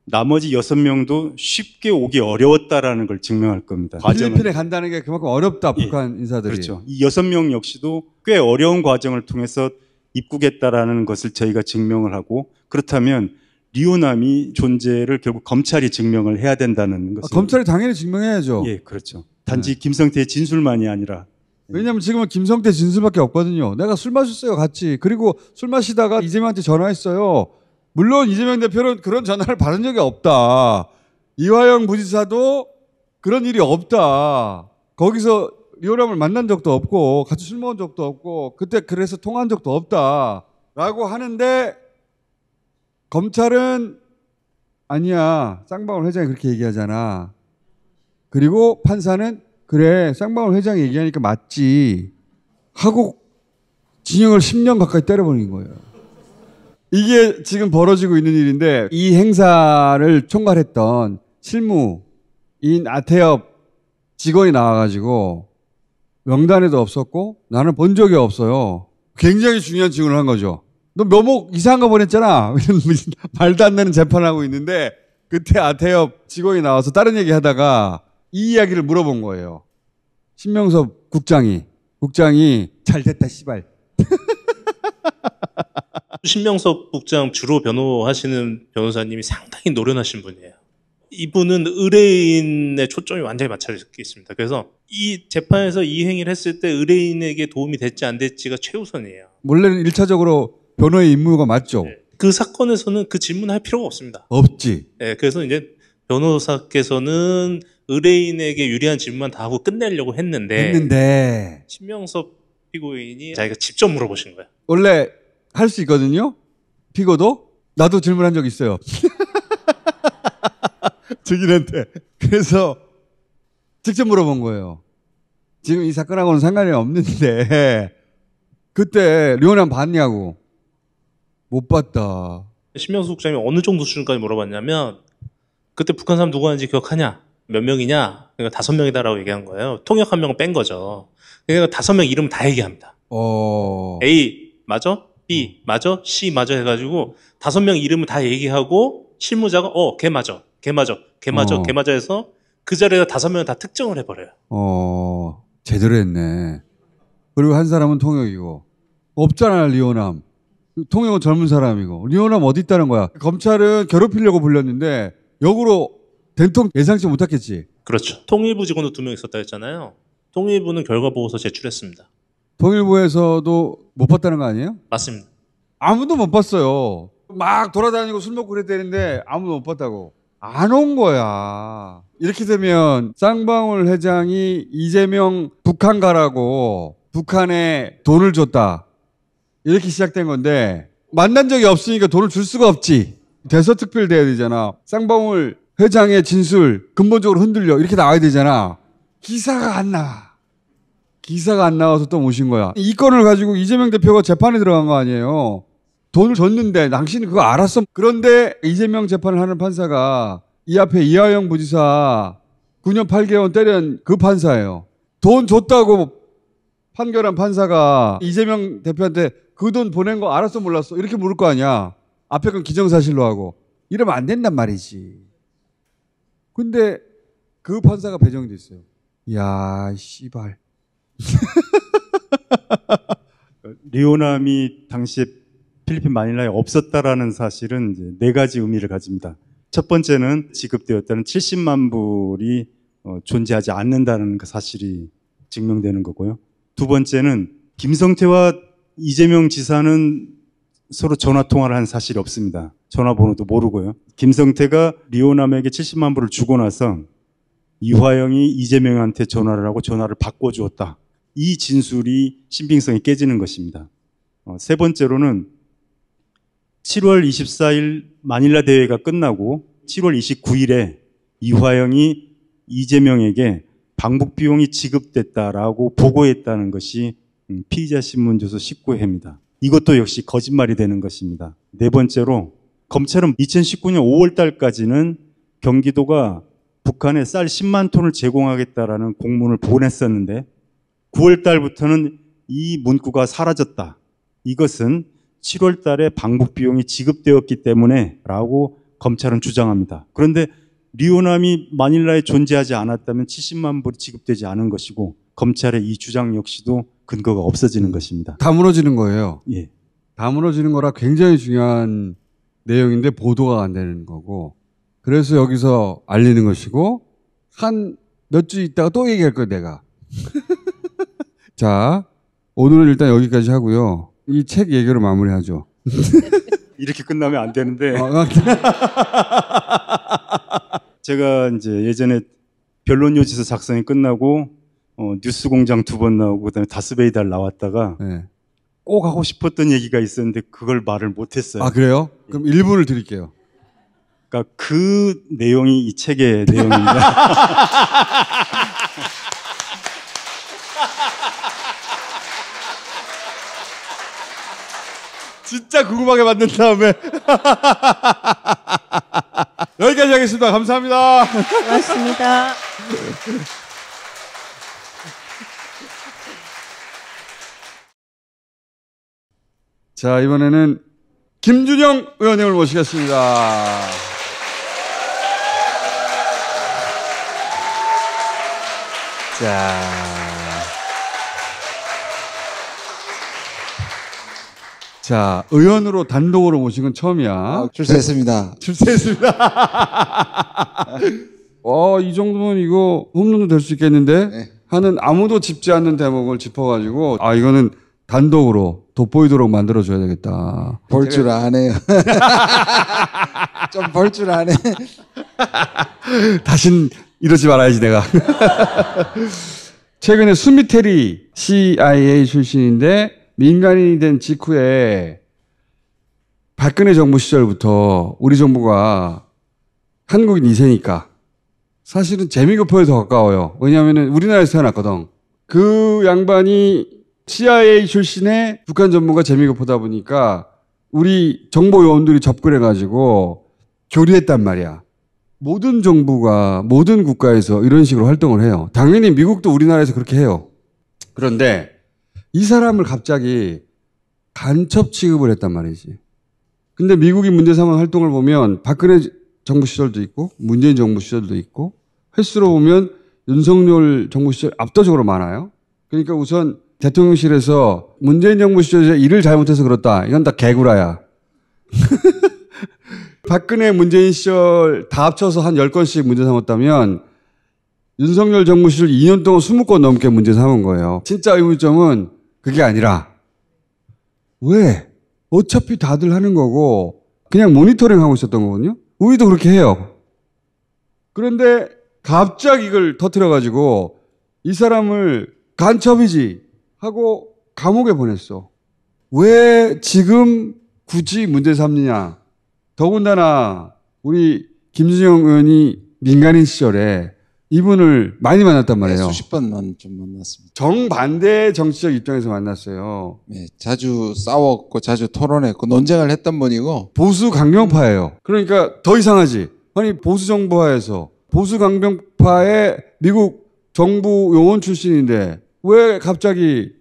나머지 여섯 명도 쉽게 오기 어려웠다라는 걸 증명할 겁니다. 필리핀에 간다는 게 그만큼 어렵다 예, 북한 예, 인사들이. 그렇죠. 이 여섯 명 역시도 꽤 어려운 과정을 통해서 입국했다라는 것을 저희가 증명을 하고 그렇다면 리오남이 존재를 결국 검찰이 증명을 해야 된다는 것은 아, 검찰이 당연히 증명해야죠. 예, 그렇죠. 네. 단지 네. 김성태의 진술만이 아니라 왜냐하면 지금은 김성태 진술밖에 없거든요. 내가 술 마셨어요, 같이. 그리고 술 마시다가 이재명한테 전화했어요. 물론 이재명 대표는 그런 전화를 받은 적이 없다. 이화영 부지사도 그런 일이 없다. 거기서 리오람을 만난 적도 없고 같이 술 먹은 적도 없고 그때 그래서 통한 적도 없다라고 하는데 검찰은 아니야 쌍방울 회장이 그렇게 얘기하잖아. 그리고 판사는 그래 쌍방울 회장이 얘기하니까 맞지 하고 징역을 10년 가까이 때려버린 거예요. 이게 지금 벌어지고 있는 일인데 이 행사를 총괄했던 실무인 아태엽 직원이 나와가지고 명단에도 없었고 나는 본 적이 없어요. 굉장히 중요한 증언을 한 거죠. 너 묘목 이상한 거 보냈잖아. 말도 안 되는 재판하고 있는데 그때 아태엽 직원이 나와서 다른 얘기 하다가 이 이야기를 물어본 거예요. 신명섭 국장이 국장이 잘 됐다 씨발. 신명섭 국장 주로 변호하시는 변호사님이 상당히 노련하신 분이에요. 이분은 의뢰인의 초점이 완전히 맞춰져 있습니다. 그래서 이 재판에서 이 행위를 했을 때 의뢰인에게 도움이 됐지 안 됐지가 최우선이에요. 원래는 1차적으로 변호의 임무가 맞죠. 네. 그 사건에서는 그 질문할 을 필요가 없습니다. 없지. 네, 그래서 이제 변호사께서는 의뢰인에게 유리한 질문만 다 하고 끝내려고 했는데 했는데 신명섭 피고인이 자기가 직접 물어보신 거예요. 원래 할 수 있거든요. 피고도 나도 질문한 적 있어요. 증인한테. 그래서 직접 물어본 거예요. 지금 이 사건하고는 상관이 없는데 그때 류원한 봤냐고. 못 봤다. 신명수 국장이 어느 정도 수준까지 물어봤냐면 그때 북한 사람 누구였는지 기억하냐? 몇 명이냐? 그러니까 다섯 명이다라고 얘기한 거예요. 통역 한명뺀 거죠. 그러니까 다섯 명 이름 다 얘기합니다. 어... A 맞아? B 맞아? C 맞아? 해가지고 다섯 명 이름을 다 얘기하고 실무자가 어 걔 맞아. 개마저, 개마저, 어. 개마저 에서그 자리에서 다섯 명다 특정을 해버려요. 어, 제대로 했네. 그리고 한 사람은 통역이고 없잖아 리오남. 통역은 젊은 사람이고 리오남 어디 있다는 거야? 검찰은 괴롭히려고 불렸는데 역으로 된통 예상치 못했겠지. 그렇죠. 통일부 직원도 두 명 있었다 했잖아요. 통일부는 결과 보고서 제출했습니다. 통일부에서도 못 봤다는 거 아니에요? 맞습니다. 아무도 못 봤어요. 막 돌아다니고 술 먹고 그랬대는데 아무도 못 봤다고. 안온 거야. 이렇게 되면 쌍방울 회장이 이재명 북한 가라고 북한에 돈을 줬다. 이렇게 시작된 건데 만난 적이 없으니까 돈을 줄 수가 없지. 대서 특필 돼야 되잖아. 쌍방울 회장의 진술 근본적으로 흔들려. 이렇게 나와야 되잖아. 기사가 안 나. 기사가 안 나와서 또 모신 거야. 이 건을 가지고 이재명 대표가 재판에 들어간 거 아니에요. 돈을 줬는데 당신은 그거 알았어. 그런데 이재명 재판을 하는 판사가 이 앞에 이하영 부지사 9년 8개월 때린 그 판사예요. 돈 줬다고 판결한 판사가 이재명 대표한테 그 돈 보낸 거 알았어 몰랐어 이렇게 물을 거 아니야. 앞에 건 기정사실로 하고 이러면 안 된단 말이지. 근데 그 판사가 배정돼 있어요. 야 씨발. 리오남이 당시 필리핀 마닐라에 없었다라는 사실은 이제 네 가지 의미를 가집니다. 첫 번째는 지급되었다는 70만 불이 어, 존재하지 않는다는 그 사실이 증명되는 거고요. 두 번째는 김성태와 이재명 지사는 서로 전화 통화를 한 사실이 없습니다. 전화번호도 모르고요. 김성태가 리오남에게 70만 불을 주고 나서 이화영이 이재명한테 전화를 하고 전화를 바꿔 주었다. 이 진술이 신빙성이 깨지는 것입니다. 어, 세 번째로는 7월 24일 마닐라 대회가 끝나고 7월 29일에 이화영이 이재명에게 방북 비용이 지급됐다라고 보고했다는 것이 음, 피의자 신문 조서 19회입니다. 이것도 역시 거짓말이 되는 것입니다. 네 번째로 검찰은 2019년 5월 달까지는 경기도가 북한에 쌀 10만 톤을 제공하겠다라는 공문을 보냈었는데 9월 달부터는 이 문구가 사라졌다. 이것은 7월 달에 방북 비용이 지급되었기 때문에 라고 검찰은 주장합니다. 그런데 리오남이 마닐라에 존재하지 않았다면 70만 불이 지급되지 않은 것이고 검찰의 이 주장 역시도 근거가 없어지는 것입니다. 다 무너지는 거예요. 예. 다 무너지는 거라 굉장히 중요한 내용인데 보도가 안 되는 거고 그래서 여기서 알리는 것이고 한 몇 주 있다가 또 얘기할 거예요 내가. 자 오늘은 일단 여기까지 하고요. 이책 얘기로 마무리하죠. 이렇게 끝나면 안 되는데. 어, 어. 제가 이제 예전에 변론 요지서 작성이 끝나고 어, 뉴스 공장 두 번 나오고 그다음에 다스베이달 나왔다가 네. 꼭 하고 싶었던 얘기가 있었는데 그걸 말을 못했어요. 아 그래요? 그럼 예. 일부를 드릴게요. 그러니까 그 내용이 이 책의 내용입니다. 진짜 궁금하게 만든 다음에 여기까지 하겠습니다. 감사합니다. 고맙습니다. 자 이번에는 김준영 의원님을 모시겠습니다. 자. 자, 의원으로 단독으로 모신 건 처음이야. 아, 출세했습니다. 출세했습니다. 어, 이 정도면 이거 홈런도 될 수 있겠는데? 네. 하는 아무도 짚지 않는 대목을 짚어가지고, 아, 이거는 단독으로 돋보이도록 만들어줘야 되겠다. 벌줄 아네요. 좀 벌줄 아네. 다신 이러지 말아야지 내가. 최근에 수미테리 CIA 출신인데 민간인이 된 직후에 박근혜 정부 시절부터 우리 정부가 한국인 2세니까 사실은 재미교포에 더 가까워요. 왜냐하면 우리나라에서 태어났거든. 그 양반이 CIA 출신의 북한 전문가 재미교포다 보니까 우리 정보 요원들이 접근해가지고 교류했단 말이야. 모든 정부가 모든 국가에서 이런 식으로 활동을 해요. 당연히 미국도 우리나라에서 그렇게 해요. 그런데 이 사람을 갑자기 간첩 취급을 했단 말이지. 근데 미국이 문제 삼은 활동을 보면 박근혜 정부 시절도 있고 문재인 정부 시절도 있고 횟수로 보면 윤석열 정부 시절 압도적으로 많아요. 그러니까 우선 대통령실에서 문재인 정부 시절에 일을 잘못해서 그렇다. 이건 다 개구라야. 박근혜 문재인 시절 다 합쳐서 한 10건씩 문제 삼았다면 윤석열 정부 시절 2년 동안 20건 넘게 문제 삼은 거예요. 진짜 의문점은 그게 아니라 왜? 어차피 다들 하는 거고 그냥 모니터링 하고 있었던 거거든요. 우리도 그렇게 해요. 그런데 갑자기 이걸 터트려가지고 이 사람을 간첩이지 하고 감옥에 보냈어. 왜 지금 굳이 문제 삼느냐. 더군다나 우리 김준영 의원이 민간인 시절에 이분을 많이 만났단 네, 말이에요. 네, 수십 번만 좀 만났습니다. 정반대 정치적 입장에서 만났어요. 네, 자주 싸웠고 자주 토론했고 논쟁을 했던 분이고 보수 강경파예요. 그러니까 더 이상하지. 아니 보수 정부하에서 보수 강경파의 미국 정부 요원 출신인데 왜 갑자기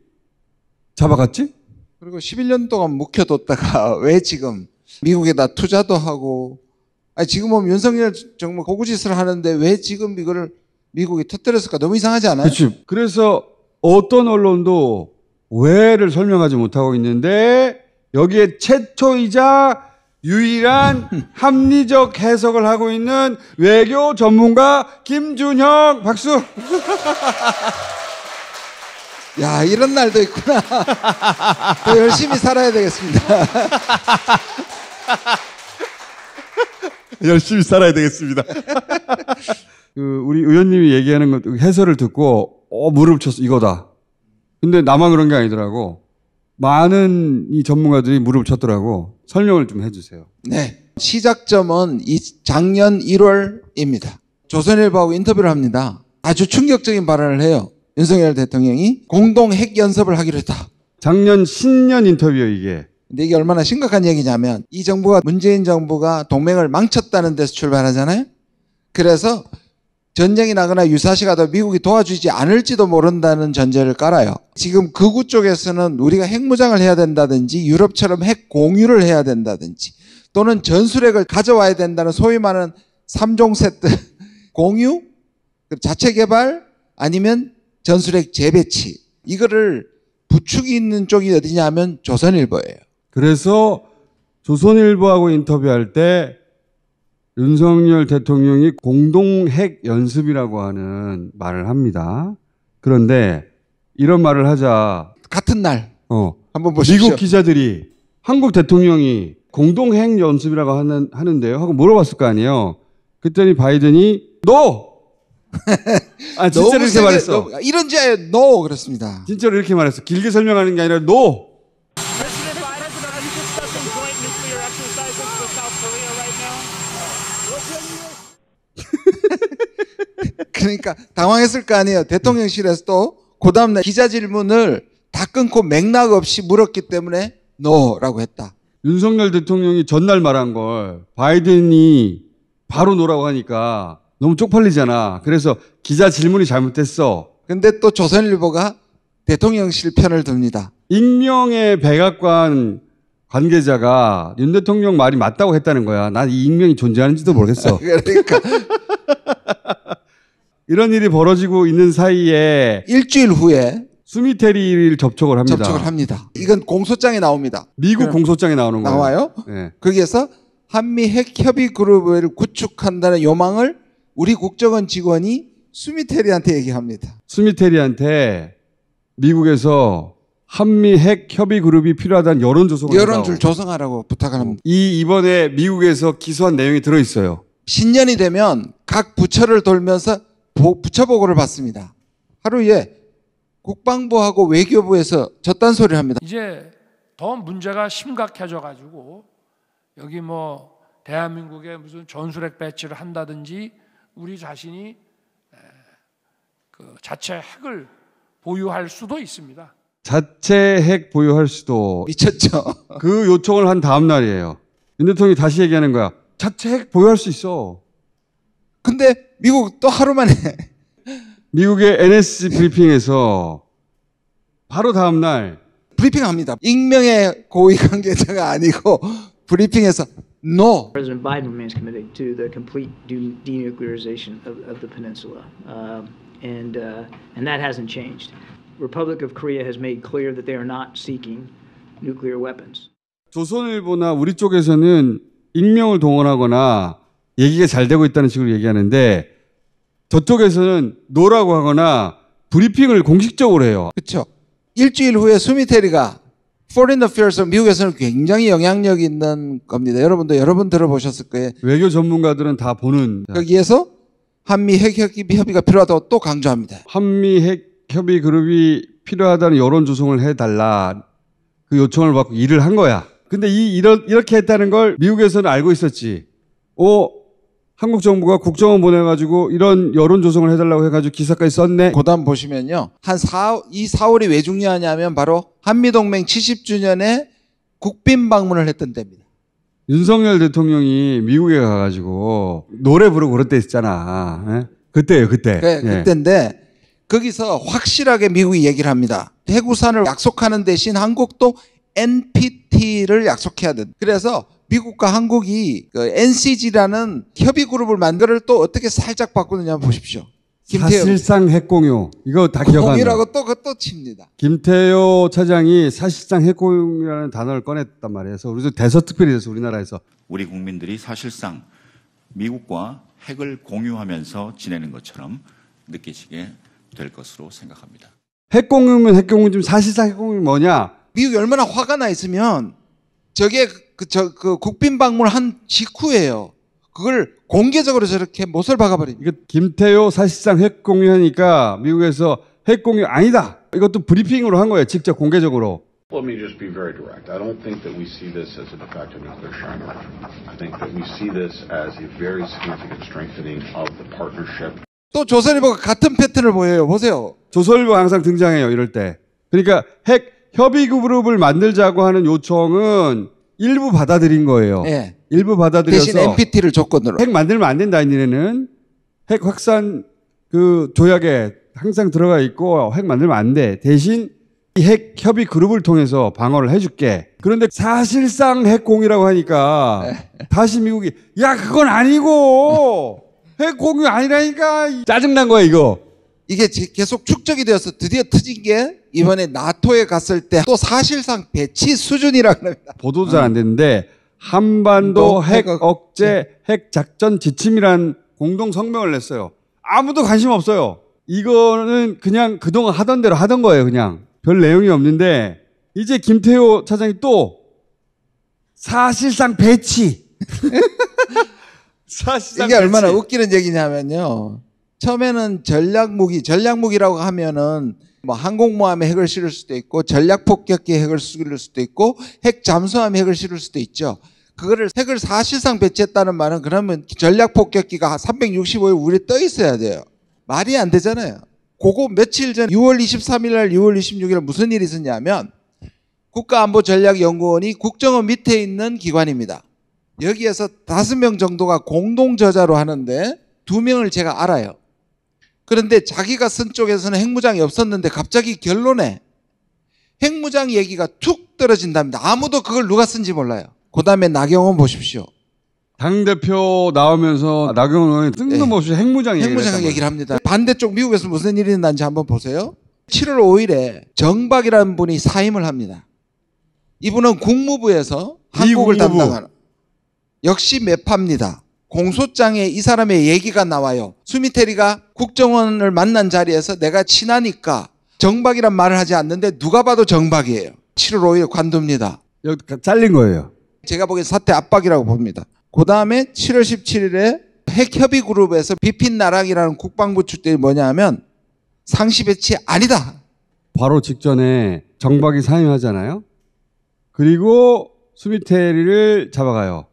잡아갔지? 그리고 11년 동안 묵혀뒀다가 왜 지금 미국에다 투자도 하고 아니, 지금 보면 윤석열 정말 고구짓을 하는데 왜 지금 이거를 미국이 터뜨렸을까? 너무 이상하지 않아요? 그렇 그래서 어떤 언론도 왜를 설명하지 못하고 있는데 여기에 최초이자 유일한 합리적 해석을 하고 있는 외교 전문가 김준형 박수. 야 이런 날도 있구나. 더 열심히 살아야 되겠습니다. 열심히 살아야 되겠습니다. 그 우리 의원님이 얘기하는 것 해설을 듣고 어 무릎 쳤어 이거다. 근데 나만 그런 게 아니더라고. 많은 이 전문가들이 무릎 쳤더라고. 설명을 좀 해주세요. 네. 시작점은 이 작년 1월입니다. 조선일보하고 인터뷰를 합니다. 아주 충격적인 발언을 해요. 윤석열 대통령이 공동 핵 연습을 하기로 했다. 작년 신년 인터뷰요 이게. 근데 이게 얼마나 심각한 얘기냐면 이 정부가 문재인 정부가 동맹을 망쳤다는 데서 출발하잖아요. 그래서 전쟁이 나거나 유사시가 더 미국이 도와주지 않을지도 모른다는 전제를 깔아요. 지금 극우 쪽에서는 우리가 핵무장을 해야 된다든지 유럽처럼 핵 공유를 해야 된다든지 또는 전술핵을 가져와야 된다는 소위 말하는 3종 세트 공유, 자체 개발 아니면 전술핵 재배치 이거를 부축이 있는 쪽이 어디냐면 하 조선일보예요. 그래서 조선일보하고 인터뷰할 때 윤석열 대통령이 공동 핵 연습이라고 하는 말을 합니다. 그런데 이런 말을 하자 같은 날 어, 한번 보시오 미국 기자들이 한국 대통령이 공동 핵 연습이라고 하는 하는데요. 하고 물어봤을 거 아니에요. 그랬더니 바이든이 no 아 진짜로 이렇게 말했어. 너 이런 지에 no 그랬습니다. 진짜로 이렇게 말했어. 길게 설명하는 게 아니라 no 그러니까 당황했을 거 아니에요. 대통령실에서 또 그 다음날 기자 질문을 다 끊고 맥락 없이 물었기 때문에 no라고 했다. 윤석열 대통령이 전날 말한 걸 바이든이 바로 노라고 하니까 너무 쪽팔리잖아. 그래서 기자 질문이 잘못됐어. 근데 또 조선일보가 대통령실 편을 듭니다. 익명의 백악관 관계자가 윤 대통령 말이 맞다고 했다는 거야. 난 이 익명이 존재하는지도 모르겠어. 그러니까 이런 일이 벌어지고 있는 사이에 일주일 후에 수미테리를 접촉을 합니다. 접촉을 합니다. 이건 공소장에 나옵니다. 미국 공소장에 나오는 거예요. 나와요. 네. 거기에서 한미 핵협의 그룹을 구축한다는 요망을 우리 국정원 직원이 수미테리한테 얘기합니다. 수미테리한테 미국에서 한미 핵 협의 그룹이 필요하다는 여론조성 여론줄 조성하라고 부탁 합니다. 이 이번에 미국에서 기소한 내용이 들어 있어요. 신년이 되면 각 부처를 돌면서 부처 보고를 받습니다. 하루에 국방부하고 외교부에서 저딴 소리를 합니다. 이제 더 문제가 심각해져 가지고 여기 뭐 대한민국에 무슨 전술핵 배치를 한다든지 우리 자신이 그 자체 핵을 보유할 수도 있습니다. 자체 핵 보유할 수도 미쳤죠. 그 요청을 한 다음 날이에요. 윤 대통령이 다시 얘기하는 거야. 자체 핵 보유할 수 있어. 근데 미국 또 하루 만에 미국의 NS 브리핑에서 바로 다음 날 브리핑합니다. 익명의 고위 관계자가 아니고 브리핑에서 No. President Biden remains committed to the complete denuclearization of, of the peninsula, um, and uh, and that hasn't changed. Republic of Korea has made clear that they are not seeking nuclear weapons. 조선일보나 우리 쪽에서는 익명을 동원하거나 얘기가 잘 되고 있다는 식으로 얘기하는데 저쪽에서는 노라고 하거나 브리핑을 공식적으로 해요. 그렇죠. 일주일 후에 수미테리가 Foreign Affairs 미국에서는 굉장히 영향력 있는 겁니다. 여러분도 여러 번 들어보셨을 거예요. 외교 전문가들은 다 보는 거기에서 한미 핵 협의가 협의 필요하다고 또 강조합니다. 한미 핵 협의 그룹이 필요하다는 여론 조성을 해달라 그 요청을 받고 일을 한 거야. 근데 이 이런 이렇게 했다는 걸 미국에서는 알고 있었지. 어 한국 정부가 국정원 보내가지고 이런 여론 조성을 해달라고 해가지고 기사까지 썼네. 고단 보시면요. 한 4, 이 4월이 왜 중요하냐면 바로 한미동맹 70주년에 국빈 방문을 했던 때입니다. 윤석열 대통령이 미국에 가가지고 노래 부르고 그럴 때 있잖아. 예? 그때요 그때. 네, 예. 그때인데 거기서 확실하게 미국이 얘기를 합니다. 대구산을 약속하는 대신 한국도 NPT를 약속해야 된다. 그래서 미국과 한국이 그 NCG라는 협의 그룹을 만들어 또 어떻게 살짝 바꾸느냐 보십시오. 김태효. 사실상 핵공유 이거 다 기억하네요. 공유라고 또또 그 칩니다. 김태효 차장이 사실상 핵공유라는 단어를 꺼냈단 말이에요. 그래서 우리도 대서특필이돼서 우리나라에서 우리 국민들이 사실상 미국과 핵을 공유하면서 지내는 것처럼 느끼시게 될 것으로 생각합니다. 핵공유면 핵공유 좀 사실상 핵공유 뭐냐? 미국이 얼마나 화가 나 있으면 저게 그, 저, 그 국빈 방문한 직후예요. 그걸 공개적으로 저렇게 못을 박아버립니다. 이거 김태호 사실상 핵 공유하니까 미국에서 핵 공유 아니다. 이것도 브리핑으로 한 거예요. 직접 공개적으로. Let me just be very direct. I don't think that we see this as a de facto nuclear primer. I think that we see this as a very significant strengthening of the partnership. 또 조선일보가 같은 패턴을 보여요. 보세요. 조선일보 항상 등장해요. 이럴 때. 그러니까 핵 협의 그룹을 만들자고 하는 요청은 일부 받아들인 거예요. 예. 일부 받아들여서 대신 NPT를 조건으로 핵 만들면 안 된다 이네는 핵 확산 그 조약에 항상 들어가 있고 핵 만들면 안 돼. 대신 이 핵 협의 그룹을 통해서 방어를 해줄게. 그런데 사실상 핵공유라고 하니까 예. 다시 미국이 야 그건 아니고 핵공유 아니라니까 짜증난 거야 이거. 이게 계속 축적이 되어서 드디어 터진 게 이번에 나토에 갔을 때 또 사실상 배치 수준이라고 합니다. 보도도 잘안 네. 됐는데 한반도 핵 억제 네. 핵 작전 지침이란 공동 성명을 냈어요. 아무도 관심 없어요. 이거는 그냥 그동안 하던 대로 하던 거예요, 그냥. 별 내용이 없는데 이제 김태호 차장이 또 사실상 배치 사실상 이게 배치. 얼마나 웃기는 얘기냐면요. 처음에는 전략 무기, 전략 무기라고 하면은 뭐 항공모함에 핵을 실을 수도 있고 전략 폭격기 에 핵을 실을 수도 있고 핵 잠수함 에 핵을 실을 수도 있죠. 그거를 핵을 사실상 배치했다는 말은 그러면 전략 폭격기가 365일 우리 떠 있어야 돼요. 말이 안 되잖아요. 그거 며칠 전 6월 23일 날 6월 26일 무슨 일이 있었냐면 국가안보전략연구원이 국정원 밑에 있는 기관입니다. 여기에서 다섯 명 정도가 공동 저자로 하는데 두 명을 제가 알아요. 그런데 자기가 쓴 쪽에서는 핵무장이 없었는데 갑자기 결론에 핵무장 얘기가 툭 떨어진답니다. 아무도 그걸 누가 쓴지 몰라요. 그 다음에 나경원 보십시오. 당대표 나오면서 나경원 의원이 뜬금없이 네. 예. 핵무장, 핵무장 얘기를 합니다. 반대쪽 미국에서 무슨 일이 난지 한번 보세요. 7월 5일에 정박이라는 분이 사임을 합니다. 이분은 국무부에서 한국을 국무부. 담당하는 역시 매파입니다. 공소장에 이 사람의 얘기가 나와요. 수미테리가 국정원을 만난 자리에서 내가 친하니까 정박이란 말을 하지 않는데 누가 봐도 정박이에요. 7월 5일 관둡니다. 여기 잘린 거예요. 제가 보기엔 사태 압박이라고 봅니다. 그 다음에 7월 17일에 핵협의 그룹에서 비핀 나락이라는 국방부 출대이 뭐냐 하면 상시 배치 아니다. 바로 직전에 정박이 사임하잖아요. 그리고 수미테리를 잡아가요.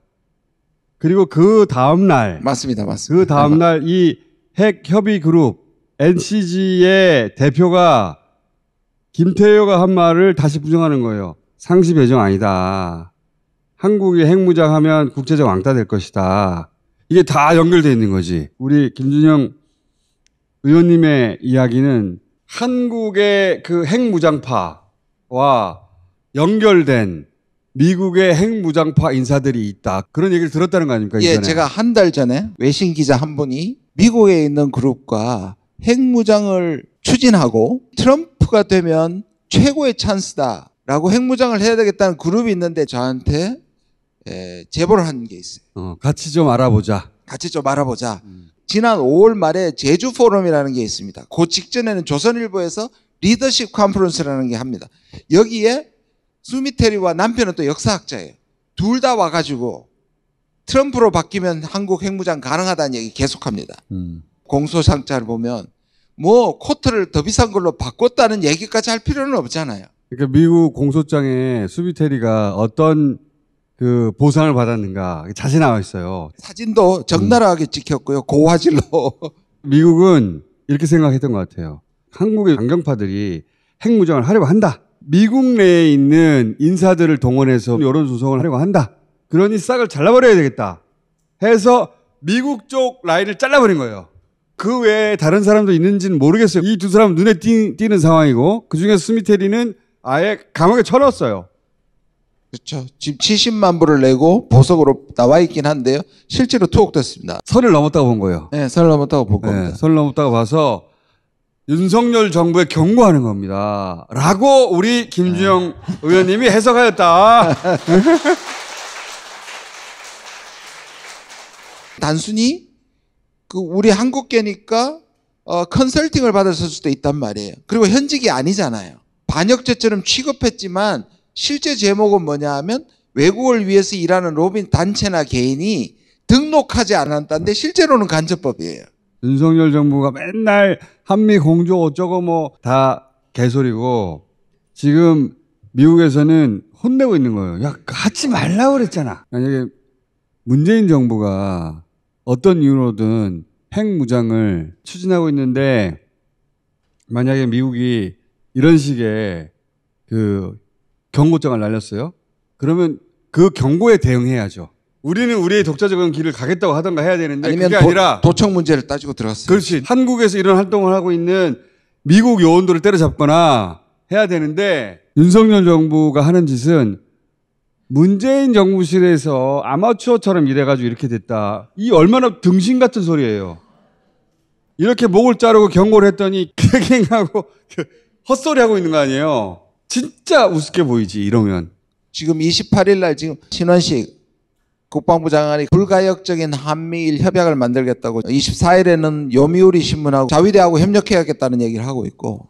그리고 그 다음 날 맞습니다, 맞습니다. 그 다음 네. 날이 핵협의 그룹 NCG의 대표가 김태효가 한 말을 다시 부정하는 거예요. 상시 배정 아니다. 한국이 핵무장하면 국제적 왕따 될 것이다. 이게 다 연결돼 있는 거지. 우리 김준영 의원님의 이야기는 한국의 그 핵무장파와 연결된 미국의 핵무장파 인사들이 있다. 그런 얘기를 들었다는 거 아닙니까? 예, 이전에? 제가 한 달 전에 외신 기자 한 분이 미국에 있는 그룹과 핵무장을 추진하고 트럼프가 되면 최고의 찬스다. 라고 핵무장을 해야 되겠다는 그룹이 있는데 저한테 에, 예, 제보를 한 게 있어요. 어, 같이 좀 알아보자. 같이 좀 알아보자. 음. 지난 5월 말에 제주 포럼이라는 게 있습니다. 그 직전에는 조선일보에서 리더십 컨퍼런스라는 게 합니다. 여기에 수미테리와 남편은 또 역사학자예요. 둘 다 와가지고 트럼프로 바뀌면 한국 핵무장 가능하다는 얘기 계속합니다. 음. 공소상자를 보면 뭐 코트를 더 비싼 걸로 바꿨다는 얘기까지 할 필요는 없잖아요. 그러니까 미국 공소장에 수비테리가 어떤 그 보상을 받았는가 자세히 나와 있어요. 사진도 적나라하게 음. 찍혔고요. 고화질로. 미국은 이렇게 생각했던 것 같아요. 한국의 강경파들이 핵무장을 하려고 한다. 미국 내에 있는 인사들을 동원해서 여론 조성을 하려고 한다. 그러니 싹을 잘라버려야 되겠다. 해서 미국 쪽 라인을 잘라버린 거예요. 그 외에 다른 사람도 있는지는 모르겠어요. 이 두 사람 은 눈에 띄, 는 상황이고 그중에 스미테리는 아예 감옥에 쳐넣었어요. 그렇죠. 지금 70만 불을 내고 보석으로 나와 있긴 한데요. 실제로 투옥됐습니다. 선을 넘었다고 본 거예요. 네, 선을 넘었다고 본 네, 겁니다. 네, 선을 넘었다고 봐서 윤석열 정부에 경고하는 겁니다. 라고 우리 김주영 네. 의원님이 해석하였다. 단순히 그 우리 한국계니까 어 컨설팅을 받았을 수도 있단 말이에요. 그리고 현직이 아니잖아요. 반역죄처럼 취급했지만 실제 제목은 뭐냐 하면 외국을 위해서 일하는 로빈 단체나 개인이 등록하지 않았다는데 실제로는 간접법이에요. 윤석열 정부가 맨날 한미 공조 어쩌고 뭐 다 개소리고 지금 미국에서는 혼내고 있는 거예요. 야, 하지 말라고 그랬잖아. 만약에 문재인 정부가 어떤 이유로든 핵무장을 추진하고 있는데 만약에 미국이 이런 식의 그 경고장을 날렸어요. 그러면 그 경고에 대응해야죠. 우리는 우리의 독자적인 길을 가겠다고 하던가 해야 되는데 아니면 그게 아니라 도, 청 문제를 따지고 들어갔어요. 그렇지. 한국에서 이런 활동을 하고 있는 미국 요원들을 때려잡거나 해야 되는데 윤석열 정부가 하는 짓은 문재인 정부실에서 아마추어처럼 일해가지고 이렇게 됐다. 이 얼마나 등신 같은 소리예요. 이렇게 목을 자르고 경고를 했더니 개갱하고 그 헛소리 하고 있는 거 아니에요. 진짜 우습게 보이지 이러면. 지금 28일 날 지금 신원 씨 국방부 장관이 불가역적인 한미일 협약을 만들겠다고 24일에는 요미우리 신문하고 자위대하고 협력해야겠다는 얘기를 하고 있고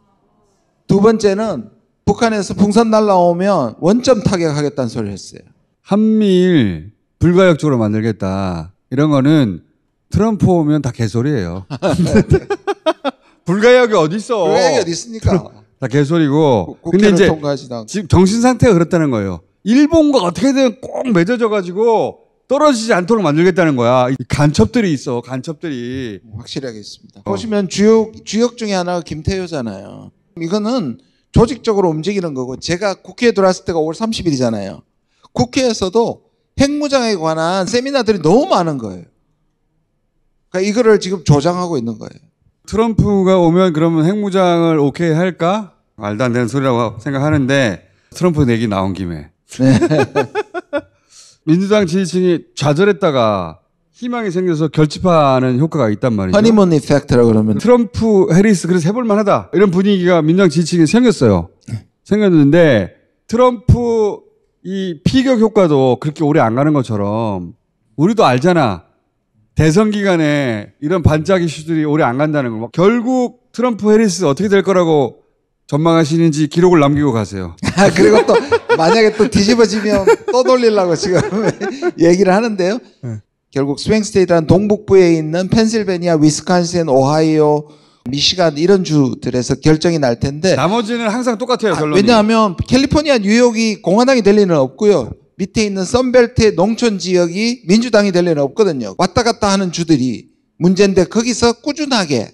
두 번째는 북한에서 풍선 날라오면 원점 타격하겠다는 소리를 했어요. 한미일 불가역적으로 만들겠다 이런 거는 트럼프 오면 다 개소리예요. 불가역이 어디 있어? 불가역이 어디 있습니까? 다 개소리고. 국, 근데 이제 지금 정신 상태가 그렇다는 거예요. 일본과 어떻게든 꼭 맺어져 가지고 떨어지지 않도록 만들겠다는 거야. 간첩들이 있어, 간첩들이. 음, 확실하게 있습니다. 어. 보시면 주역, 주역 중에 하나가 김태효잖아요. 이거는 조직적으로 움직이는 거고 제가 국회에 들어왔을 때가 5월 30일이잖아요. 국회에서도 핵무장에 관한 세미나들이 너무 많은 거예요. 그러니까 이거를 지금 조장하고 있는 거예요. 트럼프가 오면 그러면 핵무장을 오케이 할까? 말도 안 되는 소리라고 생각하는데 트럼프 얘기 나온 김에. 네. 민주당 지지층이 좌절했다가 희망이 생겨서 결집하는 효과가 있단 말이죠. 허니문 이펙트라고 그러면 트럼프, 해리스 그래서 해볼만 하다. 이런 분위기가 민주당 지지층이 생겼어요. 네. 생겼는데 트럼프 이 피격 효과도 그렇게 오래 안 가는 것처럼 우리도 알잖아. 대선 기간에 이런 반짝 이슈들이 오래 안 간다는 걸. 결국 트럼프 해리스 어떻게 될 거라고 전망하시는지 기록을 남기고 가세요. 아, 그리고 또 만약에 또 뒤집어지면 떠돌리려고 지금 얘기를 하는데요. 네. 결국 스윙스테이트란 동북부에 있는 펜실베니아, 위스콘신, 오하이오, 미시간 이런 주들에서 결정이 날 텐데 나머지는 항상 똑같아요 아, 결론이 왜냐하면 캘리포니아 뉴욕이 공화당이 될 리는 없고요 밑에 있는 썬벨트의 농촌 지역이 민주당이 될 리는 없거든요 왔다 갔다 하는 주들이 문제인데 거기서 꾸준하게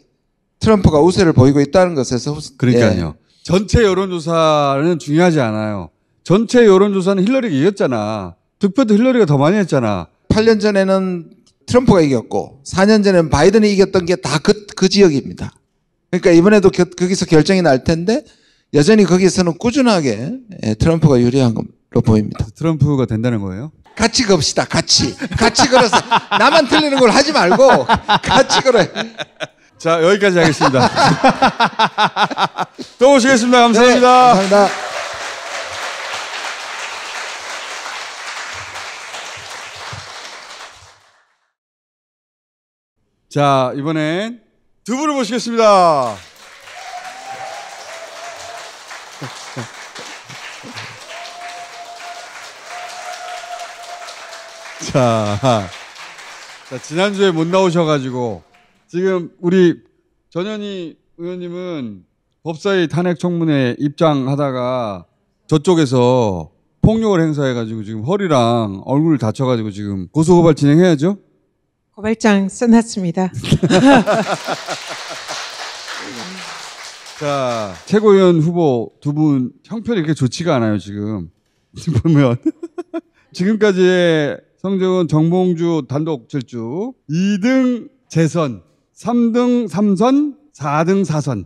트럼프가 우세를 보이고 있다는 것에서 그러니까요 예. 전체 여론조사는 중요하지 않아요. 전체 여론조사는 힐러리가 이겼잖아. 득표도 힐러리가 더 많이 했잖아. 8년 전에는 트럼프가 이겼고 4년 전에는 바이든이 이겼던 게 다그그 그 지역입니다. 그러니까 이번에도 겨, 거기서 결정이 날 텐데 여전히 거기서는 꾸준하게 예, 트럼프가 유리한 것으로 보입니다. 트럼프가 된다는 거예요? 같이 겁시다. 같이. 같이 걸어서 나만 틀리는 걸 하지 말고 같이 걸어요. 자, 여기까지 하겠습니다. 또 오시겠습니다. 감사합니다. 네, 감사합니다. 자, 이번엔 두 분을 모시겠습니다. 자, 자 지난주에 못 나오셔가지고 지금 우리 전현희 의원님은 법사위 탄핵 청문회 입장하다가 저쪽에서 폭력을 행사해가지고 지금 허리랑 얼굴 다쳐가지고 지금 고소고발 진행해야죠? 고발장 써놨습니다. 자, 최고위원 후보 두 분 형편이 그렇게 좋지가 않아요, 지금. 보면. 지금까지의 성적은 정봉주 단독 질주 2등 재선 3등 3선, 4등 4선.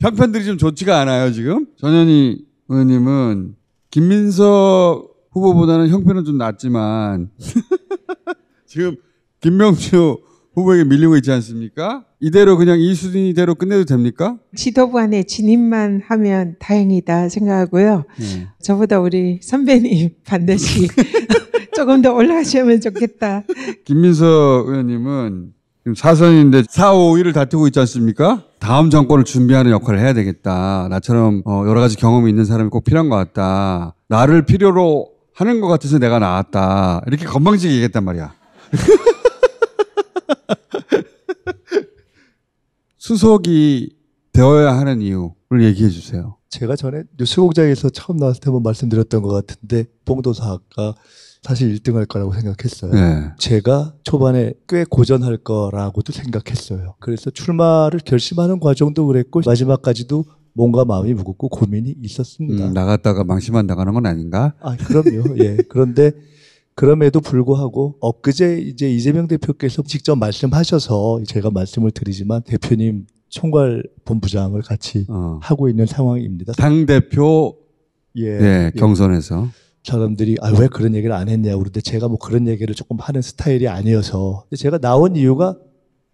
평편들이좀 좋지가 않아요, 지금. 전현희 의원님은 김민석 후보보다는 형편은 좀 낫지만 지금 김명수 후보에게 밀리고 있지 않습니까? 이대로 그냥 이 수준이대로 끝내도 됩니까? 지도부 안에 진입만 하면 다행이다 생각하고요. 네. 저보다 우리 선배님 반드시 조금 더 올라가시면 좋겠다. 김민석 의원님은 지금 사선인데 4, 5, 5위를 다투고 있지 않습니까? 다음 정권을 준비하는 역할을 해야 되겠다. 나처럼 어, 여러 가지 경험이 있는 사람이 꼭 필요한 것 같다. 나를 필요로 하는 것 같아서 내가 나왔다. 이렇게 건방지게 얘기했단 말이야. 수석이 되어야 하는 이유를 얘기해 주세요. 제가 전에 뉴스공장에서 처음 나왔을 때 한번 말씀드렸던 것 같은데 봉도사학과 사실 1등 할 거라고 생각했어요. 네. 제가 초반에 꽤 고전할 거라고도 생각했어요. 그래서 출마를 결심하는 과정도 그랬고 마지막까지도 뭔가 마음이 무겁고 고민이 있었습니다. 음, 나갔다가 망신만 당하는 건 아닌가? 아, 그럼요. 예. 그런데 그럼에도 불구하고 엊그제 이제 이재명 대표께서 직접 말씀하셔서 제가 말씀을 드리지만 대표님 총괄 본부장을 같이 어. 하고 있는 상황입니다. 당 대표 예, 네, 예, 경선에서 예. 사람들이 아, 왜 그런 얘기를 안 했냐고 그런데 제가 뭐 그런 얘기를 조금 하는 스타일이 아니어서 제가 나온 이유가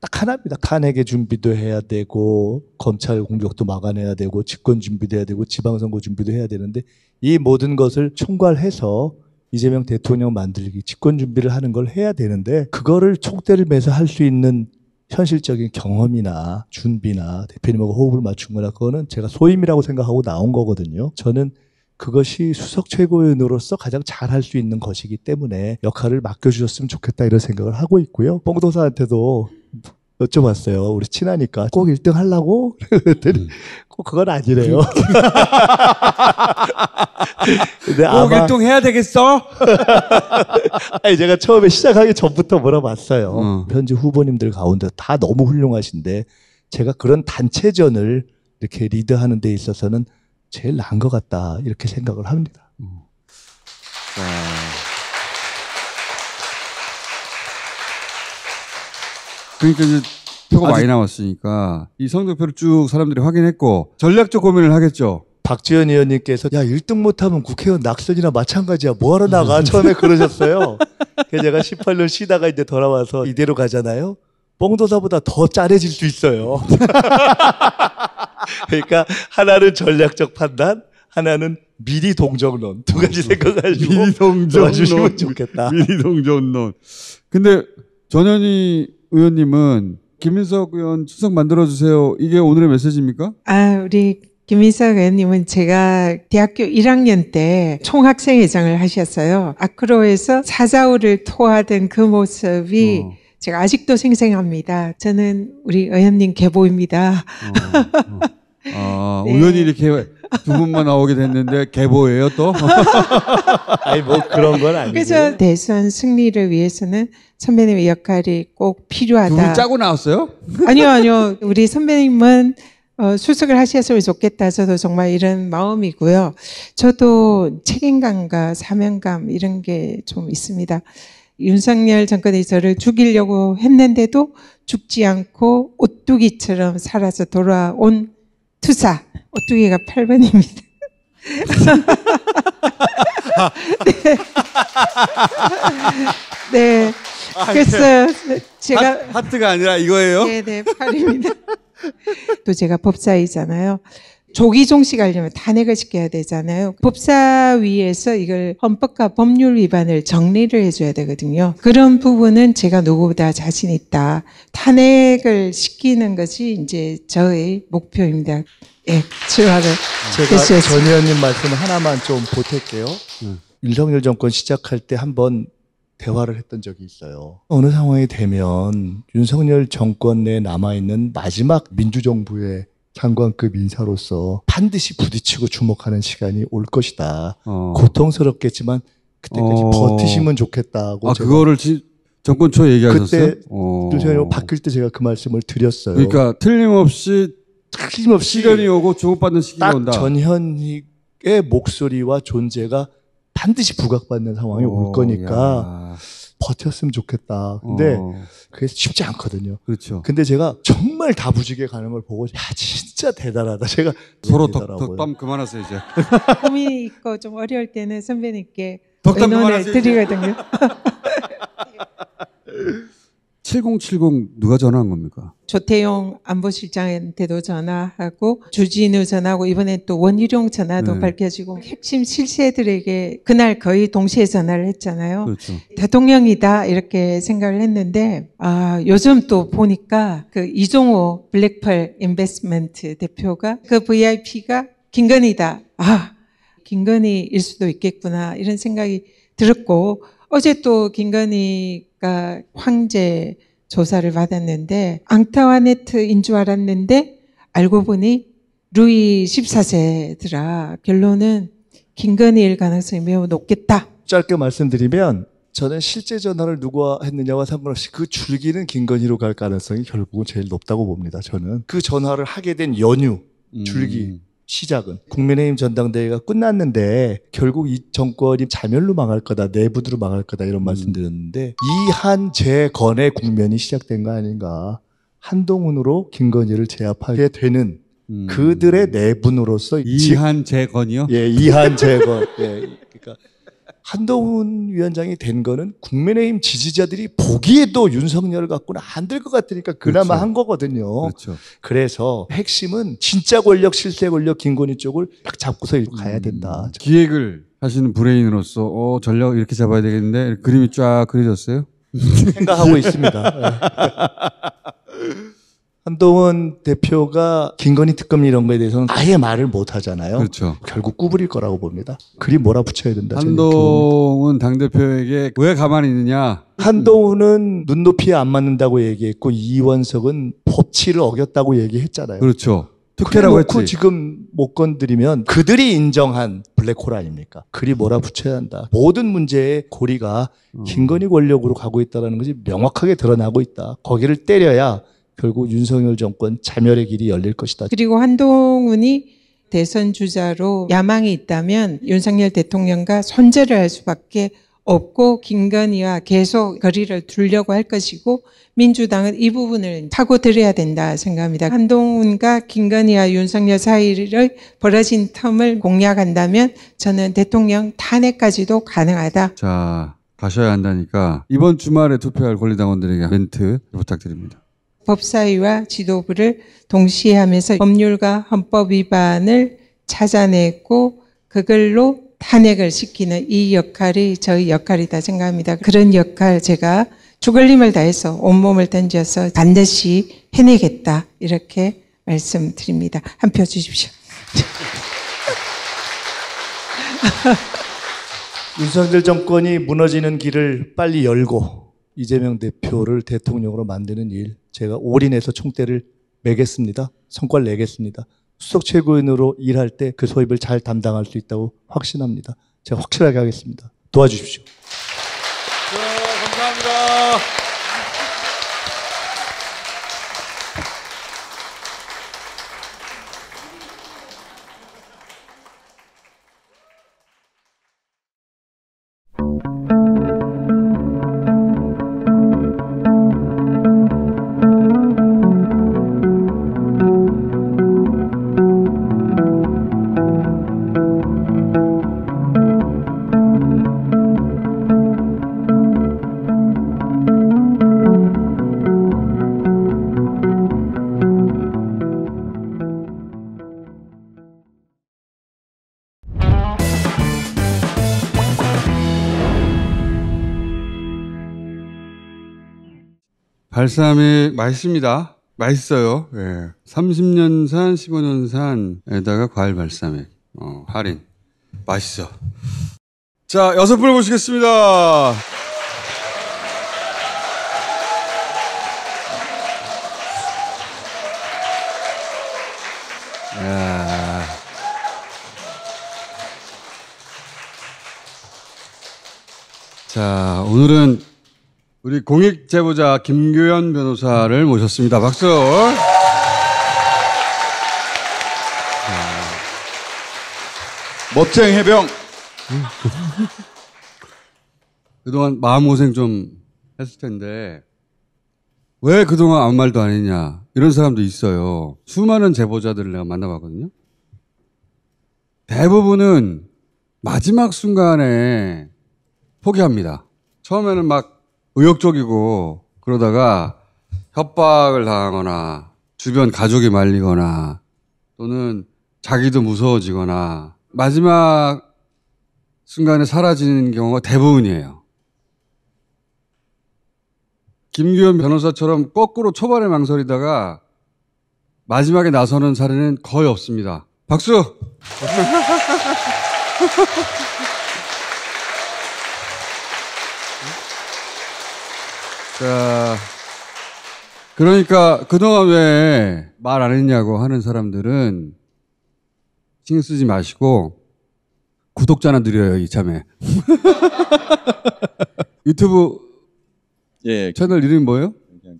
딱 하나입니다. 탄핵의 준비도 해야 되고 검찰 공격도 막아내야 되고 집권 준비도 해야 되고 지방선거 준비도 해야 되는데 이 모든 것을 총괄해서 이재명 대통령 만들기 집권 준비를 하는 걸 해야 되는데 그거를 총대를 매서 할 수 있는 현실적인 경험이나 준비나 대표님하고 호흡을 맞춘 거나 그거는 제가 소임이라고 생각하고 나온 거거든요. 저는 그것이 수석 최고위원으로서 가장 잘할 수 있는 것이기 때문에 역할을 맡겨주셨으면 좋겠다 이런 생각을 하고 있고요. 뽕도사한테도 여쭤봤어요. 우리 친하니까 꼭 1등 하려고? 그랬더니 음. 꼭 그건 아니래요. 음. 근데 꼭 아마 1등 해야 되겠어? 아니 제가 처음에 시작하기 전부터 물어봤어요. 음. 현지 후보님들 가운데 다 너무 훌륭하신데 제가 그런 단체전을 이렇게 리드하는 데 있어서는 제일 나은 것 같다 이렇게 생각을 합니다. 음. 네. 그러니까 이제 표가 많이 나왔으니까 이 성적표를 쭉 사람들이 확인했고 전략적 고민을 하겠죠. 박지원 의원님께서 야 1등 못하면 국회의원 낙선이나 마찬가지야 뭐하러 나가 처음에 그러셨어요. 제가 18년 쉬다가 이제 돌아와서 이대로 가잖아요. 뽕도사보다 더 짜래질 수 있어요. 그러니까 하나는 전략적 판단, 하나는 미리 동정론 두 가지 그렇죠. 생각가지고 미리 동정면 좋겠다. 미리 동정론. 근데 전현희 의원님은 김민석 의원 추석 만들어 주세요. 이게 오늘의 메시지입니까? 아, 우리 김민석 의원님은 제가 대학교 1학년 때 총학생회장을 하셨어요. 아크로에서 사자우를 토하던 그 모습이 어. 제가 아직도 생생합니다. 저는 우리 의원님 개보입니다 어, 어. 아, 네. 우연히 이렇게 두 분만 나오게 됐는데 개보예요 또? 아니 뭐 그런 건 아니고. 그래서 대선 승리를 위해서는 선배님의 역할이 꼭 필요하다. 둘이 짜고 나왔어요? 아니요 아니요. 우리 선배님은 어, 출석을 하셨으면 좋겠다. 저도 정말 이런 마음이고요. 저도 책임감과 사명감 이런 게 좀 있습니다. 윤석열 정권이 저를 죽이려고 했는데도 죽지 않고 오뚜기처럼 살아서 돌아온 투사 오뚜기가 8번입니다. 네. 아, 네. 그래서 제가 하, 트가 아니라 이거예요. 네, 네, 8입니다. 또 제가 법사이잖아요. 조기종식 하려면 탄핵을 시켜야 네 되잖아요. 법사위에서 이걸 헌법과 법률 위반을 정리를 해줘야 되거든요. 그런 부분은 제가 누구보다 자신 있다. 탄핵을 네 시키는 것이 이제 저의 목표입니다. 예, 출마를. 제가 전 의원님 말씀 하나만 좀 보탤게요. 음. 윤석열 정권 시작할 때 한번 대화를 했던 적이 있어요. 어느 상황이 되면 윤석열 정권 내에 남아있는 마지막 민주정부의 장관급 인사로서 반드시 부딪히고 주목하는 시간이 올 것이다. 어. 고통스럽겠지만 그때까지 어. 버티시면 좋겠다고. 아, 그거를 지, 정권 초 얘기하셨어요? 그때 어. 바뀔 때 제가 그 말씀을 드렸어요. 그러니까 틀림없이 틀림없이 시간이 오고 주목받는 시기가 딱 온다. 전현희의 목소리와 존재가 반드시 부각받는 상황이 오, 어, 올 거니까 야. 버텼으면 좋겠다. 근데 어. 그게 쉽지 않거든요. 그렇죠. 근데 제가 정말 다부지게 가는 걸 보고 야 진짜 대단하다. 제가 서로 덕덕밤 그만하세요 이제. 고민이 있고 좀 어려울 때는 선배님께 덕담 그만하세요. 드리거든요. 7070 누가 전화한 겁니까? 조태용 안보실장한테도 전화하고 주진우 전화하고 이번에또 원희룡 전화도 네. 밝혀지고 핵심 실세들에게 그날 거의 동시에 전화를 했잖아요. 그렇죠. 대통령이다 이렇게 생각을 했는데 아 요즘 또 보니까 그 이종호 블랙펄 인베스트먼트 대표가 그 VIP가 김건희다. 아 김건희일 수도 있겠구나 이런 생각이 들었고 어제 또 김건희 아까 황제 조사를 받았는데 앙타와네트인 줄 알았는데 알고 보니 루이 14세더라. 결론은 김건희일 가능성이 매우 높겠다. 짧게 말씀드리면 저는 실제 전화를 누가 했느냐와 상관없이 그 줄기는 김건희로 갈 가능성이 결국은 제일 높다고 봅니다. 저는 그 전화를 하게 된 연유, 음. 줄기 음. 시작은 국민의힘 전당대회가 끝났는데 결국 이 정권이 자멸로 망할 거다 내부로 망할 거다 이런 음. 말씀 드렸는데 이한 재건의 국면이 시작된 거 아닌가 한동훈으로 김건희를 제압하게 되는 음. 그들의 내분으로서 이한 재건이요? 예, 이한 재건. 예, 그러니까 한동훈 위원장이 된 거는 국민의힘 지지자들이 보기에도 윤석열을 갖고는 안 될 것 같으니까 그나마 그렇죠. 한 거거든요. 그렇죠. 그래서 핵심은 진짜 권력, 실세 권력, 김건희 쪽을 딱 잡고서 음, 가야 된다. 기획을 하시는 브레인으로서 어, 전략 이렇게 잡아야 되겠는데 그림이 쫙 그려졌어요? 생각하고 있습니다. 네. 한동훈 대표가 김건희 특검 이런 거에 대해서는 아예 말을 못 하잖아요. 그렇죠. 결국 꾸부릴 거라고 봅니다. 그리 몰아붙여야 된다. 한동훈 당대표에게 왜 가만히 있느냐. 한동훈은 눈높이에 안 맞는다고 얘기했고 이원석은 법치를 어겼다고 얘기했잖아요. 그렇죠. 특혜라고 했지. 지금 못 건드리면 그들이 인정한 블랙홀 아닙니까? 그리 몰아붙여야 한다. 모든 문제의 고리가 어. 김건희 권력으로 가고 있다는 것이 명확하게 드러나고 있다. 거기를 때려야 결국 윤석열 정권 자멸의 길이 열릴 것이다. 그리고 한동훈이 대선 주자로 야망이 있다면 윤석열 대통령과 손절을 할 수밖에 없고 김건희와 계속 거리를 두려고 할 것이고 민주당은 이 부분을 파고들어야 된다 생각합니다. 한동훈과 김건희와 윤석열 사이를 벌어진 텀을 공략한다면 저는 대통령 탄핵까지도 가능하다. 자, 가셔야 한다니까 이번 주말에 투표할 권리당원들에게 멘트 부탁드립니다. 법사위와 지도부를 동시에 하면서 법률과 헌법 위반을 찾아내고 그걸로 탄핵을 시키는 이 역할이 저희 역할이다 생각합니다. 그런 역할 제가 죽을 힘을 다해서 온몸을 던져서 반드시 해내겠다 이렇게 말씀드립니다. 한 표 주십시오. 윤석열 정권이 무너지는 길을 빨리 열고 이재명 대표를 대통령으로 만드는 일 제가 올인해서 총대를 매겠습니다. 성과를 내겠습니다. 수석 최고인으로 일할 때 그 소임을 잘 담당할 수 있다고 확신합니다. 제가 확실하게 하겠습니다. 도와주십시오. 네, 감사합니다. 발사믹 맛있습니다. 맛있어요. 예. 30년 산, 15년 산에다가 과일 발사믹. 어, 할인. 맛있어. 자, 여섯 분 모시겠습니다. 야. 자, 오늘은 우리 공익 제보자 김규현 변호사를 모셨습니다. 박수. 멋쟁 해병. 음. 그동안 마음고생 좀 했을 텐데 왜 그동안 아무 말도 안 했냐 이런 사람도 있어요. 수많은 제보자들을 내가 만나봤거든요. 대부분은 마지막 순간에 포기합니다. 처음에는 막 의욕적이고 그러다가 협박을 당하거나 주변 가족이 말리거나 또는 자기도 무서워지거나 마지막 순간에 사라지는 경우가 대부분이에요. 김규현 변호사처럼 거꾸로 초반에 망설이다가 마지막에 나서는 사례는 거의 없습니다. 박수! 자, 그러니까 그동안 왜 말 안 했냐고 하는 사람들은 신경 쓰지 마시고 구독자나 드려요 이참에. 유튜브 예, 예 채널 이름이 뭐예요?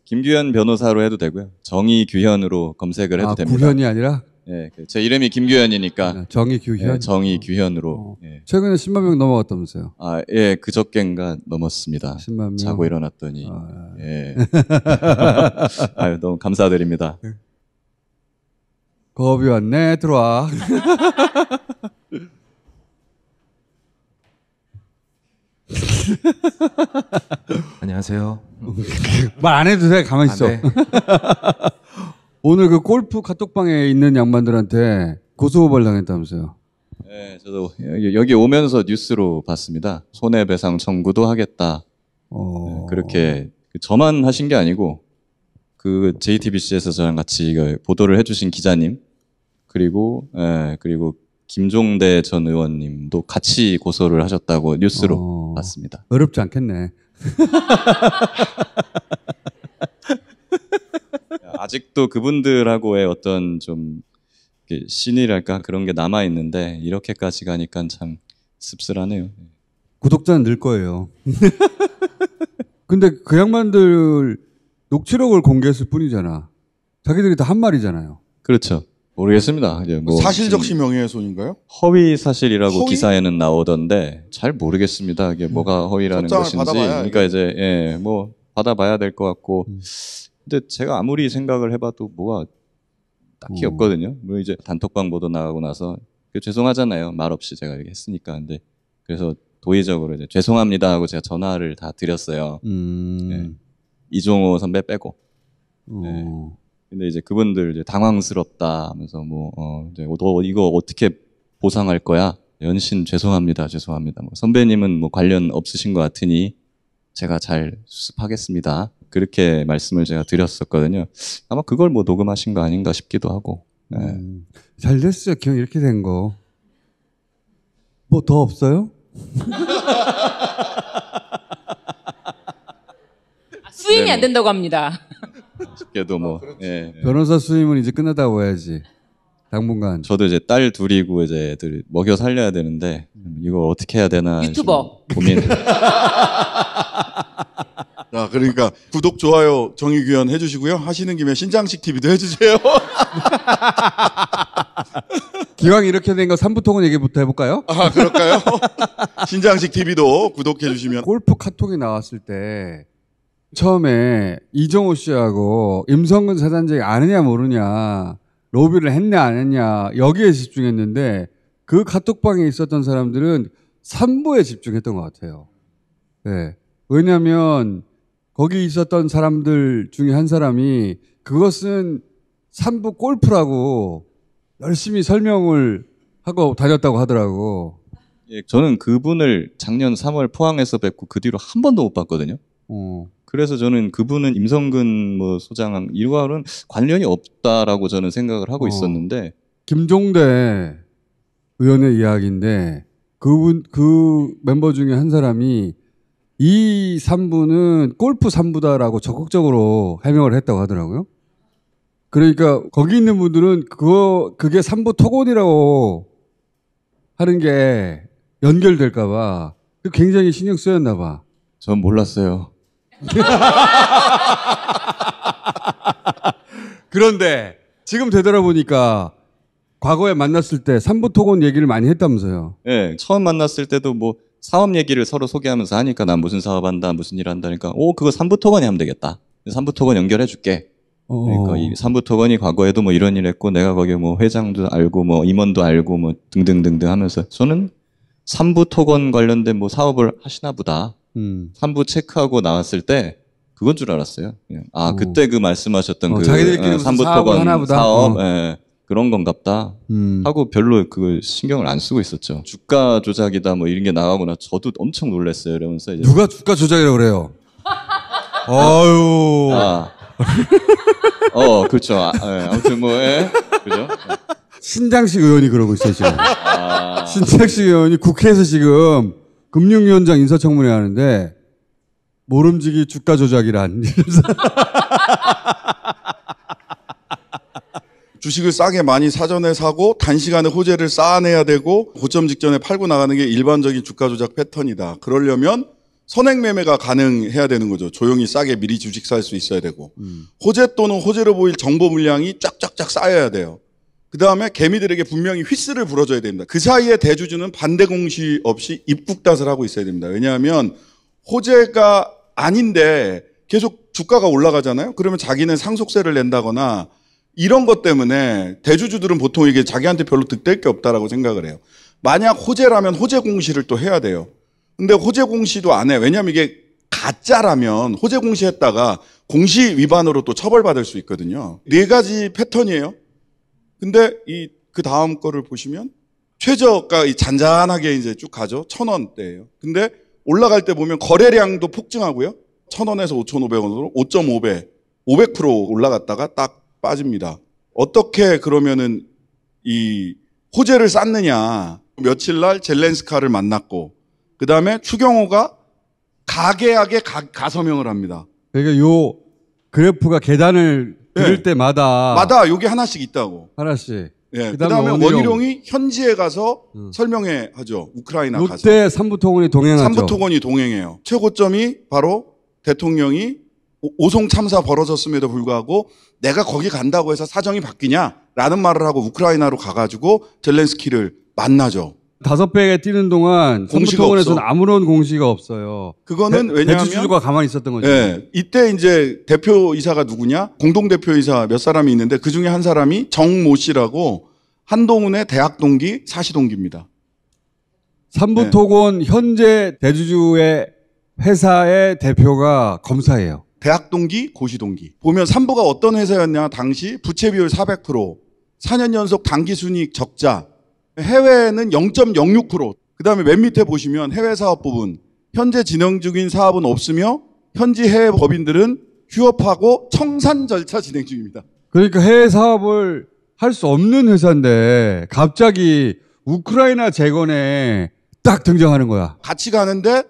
김규현 변호사로 해도 되고요. 정의규현으로 검색을 해도 아, 됩니다. 구현이 아니라 예, 그 제 이름이 김규현이니까 아, 정의규현. 예, 정의규현으로. 어. 어. 예. 최근에 10만 명 넘어갔다면서요? 아, 예, 그저껜가 넘었습니다. 10만 명. 자고 일어났더니. 아. 예. 예. 아유, 너무 감사드립니다. 겁이 네. 왔네, 들어와. 안녕하세요. 말 안 해도 돼, 가만히 있어. 아, 네. 오늘 그 골프 카톡방에 있는 양반들한테 고소고발 당했다면서요. 네, 저도 여기, 오면서 뉴스로 봤습니다. 손해배상 청구도 하겠다. 어... 네, 그렇게 그 저만 하신 게 아니고 그 JTBC에서 저랑 같이 보도를 해주신 기자님 그리고 예, 그리고 김종대 전 의원님도 같이 고소를 하셨다고 뉴스로 어... 봤습니다. 어렵지 않겠네. 아직도 그분들하고의 어떤 좀 신이랄까 그런 게 남아 있는데 이렇게까지 가니까 참 씁쓸하네요. 예. 구독자는 늘 거예요. 근데 그 양반들 녹취록을 공개했을 뿐이잖아. 자기들이 다 한 말이잖아요. 그렇죠. 모르겠습니다. 뭐 사실적시 명예훼손인가요? 허위 사실이라고 허위? 기사에는 나오던데 잘 모르겠습니다. 이게 음. 뭐가 허위라는 것인지. 그러니까 이제 예, 뭐 받아봐야 될 것 같고 음. 근데 제가 아무리 생각을 해봐도 뭐가 딱히 음. 없거든요. 물론 이제 단톡방 보도 나가고 나서 그 죄송하잖아요. 말 없이 제가 했으니까. 근데 그래서 도의적으로 이제 죄송합니다 하고 제가 전화를 다 드렸어요. 음. 네. 이종호 선배 빼고. 음. 네. 근데 이제 그분들 이제 당황스럽다 하면서 뭐, 어, 이제 너 이거 어떻게 보상할 거야? 연신 죄송합니다. 죄송합니다. 뭐 선배님은 뭐 관련 없으신 것 같으니 제가 잘 수습하겠습니다. 그렇게 말씀을 제가 드렸었거든요. 아마 그걸 뭐 녹음하신 거 아닌가 싶기도 하고. 네. 음, 잘 됐어요. 기억 이렇게 된 거. 뭐 더 없어요? 아, 수임이 네, 안 된다고 합니다. 쉽게도 뭐 아, 예, 예. 변호사 수임은 이제 끝나다고 해야지. 당분간 저도 이제 딸 둘이고 이제 애들 먹여 살려야 되는데 이걸 어떻게 해야 되나 유튜버 고민. 자, 그러니까 구독, 좋아요, 정의 규현 해주시고요. 하시는 김에 신장식 TV도 해주세요. 기왕 이렇게 된 거 삼부통은 얘기부터 해볼까요? 아, 그럴까요? 신장식 TV도 구독해주시면. 골프 카톡이 나왔을 때 처음에 이정호 씨하고 임성근 사단장이 아느냐 모르냐 로비를 했냐 안 했냐 여기에 집중했는데 그 카톡방에 있었던 사람들은 삼부에 집중했던 것 같아요. 네. 왜냐하면 거기 있었던 사람들 중에 한 사람이 그것은 삼부 골프라고 열심히 설명을 하고 다녔다고 하더라고. 예, 저는 그분을 작년 3월 포항에서 뵙고 그 뒤로 한 번도 못 봤거든요. 어, 그래서 저는 그분은 임성근 뭐 소장 일과는 관련이 없다라고 저는 생각을 하고 어. 있었는데 김종대 의원의 이야기인데 그분 그 멤버 중에 한 사람이 이 3부는 골프 3부다라고 적극적으로 해명을 했다고 하더라고요. 그러니까 거기 있는 분들은 그거 그게 3부 토건이라고 하는 게 연결될까 봐 굉장히 신경 쓰였나 봐. 전 몰랐어요. 그런데 지금 되돌아보니까 과거에 만났을 때삼부토건 얘기를 많이 했다면서요. 예, 네, 처음 만났을 때도 뭐 사업 얘기를 서로 소개하면서 하니까 난 무슨 사업 한다, 무슨 일 한다니까 오 어, 그거 삼부토건이 하면 되겠다. 삼부토건 연결해 줄게. 어. 그러니까 이 삼부토건이 과거에도 뭐 이런 일 했고 내가 거기 뭐 회장도 알고 뭐 임원도 알고 뭐 등등등등 하면서 저는 삼부토건 관련된 뭐 사업을 하시나 보다. 음. 3부 체크하고 나왔을 때 그건 줄 알았어요. 그냥. 예. 아 그때 그 말씀하셨던 어, 그 자기들끼리 예, 무 3부 사업 하나 보다. 사업 어. 예, 그런 건갑다 음. 하고 별로 그걸 신경을 안 쓰고 있었죠. 주가 조작이다 뭐 이런 게 나가거나 저도 엄청 놀랐어요. 이러면서 이제 누가 주가 조작이라고 그래요? 아유. 아. 어 그렇죠. 아, 예, 아무튼 뭐 예. 그죠? 예. 신장식 의원이 그러고 있어요 지금. 아. 신장식 의원이 국회에서 지금 금융위원장 인사청문회 하는데 모름지기 주가 조작이란 주식을 싸게 많이 사전에 사고 단시간에 호재를 쌓아내야 되고 고점 직전에 팔고 나가는 게 일반적인 주가 조작 패턴이다. 그러려면 선행매매가 가능해야 되는 거죠. 조용히 싸게 미리 주식 살 수 있어야 되고. 음. 호재 또는 호재로 보일 정보 물량이 쫙쫙쫙 쌓여야 돼요. 그 다음에 개미들에게 분명히 휘스를 불어줘야 됩니다. 그 사이에 대주주는 반대 공시 없이 입국탓을 하고 있어야 됩니다. 왜냐하면 호재가 아닌데 계속 주가가 올라가잖아요. 그러면 자기는 상속세를 낸다거나 이런 것 때문에 대주주들은 보통 이게 자기한테 별로 득될 게 없다라고 생각을 해요. 만약 호재라면 호재 공시를 또 해야 돼요. 근데 호재 공시도 안 해. 왜냐하면 이게 가짜라면 호재 공시했다가 공시 위반으로 또 처벌받을 수 있거든요. 네 가지 패턴이에요. 근데 이 그 다음 거를 보시면 최저가 잔잔하게 이제 쭉 가죠. 천 원대예요. 근데 올라갈 때 보면 거래량도 폭증하고요. 천 원에서 오천 오백 원으로 오점오 배 오백 프로 올라갔다가 딱 빠집니다. 어떻게 그러면은 이 호재를 쌓느냐. 며칠 날 젤렌스카를 만났고 그 다음에 추경호가 가계하게 가, 서명을 합니다. 그러니까 요 그래프가 계단을 들을 예. 네. 때마다 마다 요게 하나씩 있다고. 하나씩. 예. 그다음에, 그다음에 원희룡이 현지에 가서 음. 설명해 하죠. 우크라이나 롯데 가서. 롯데 삼부통원이 동행하죠. 삼부통원이 동행해요. 최고점이 바로 대통령이 오송 참사 벌어졌음에도 불구하고 내가 거기 간다고 해서 사정이 바뀌냐라는 말을 하고 우크라이나로 가가지고 젤렌스키를 만나죠. 다섯 배에 뛰는 동안 공식원에서는 아무런 공시가 없어요. 그거는 대, 왜냐하면 대주주가 가만히 있었던 거죠. 예, 이때 이제 대표이사가 누구냐? 공동 대표이사 몇 사람이 있는데 그 중에 한 사람이 정모 씨라고 한동훈의 대학 동기 사시 동기입니다. 삼부토건 네. 현재 대주주의 회사의 대표가 검사예요. 대학 동기, 고시 동기. 보면 삼부가 어떤 회사였냐? 당시 부채 비율 400%, 4년 연속 당기 순이익 적자, 해외는 0.06%. 그 다음에 맨 밑에 보시면 해외 사업 부분. 현재 진행 중인 사업은 없으며 현지 해외 법인들은 휴업하고 청산 절차 진행 중입니다. 그러니까 해외 사업을 할 수 없는 회사인데 갑자기 우크라이나 재건에 딱 등장하는 거야. 같이 가는데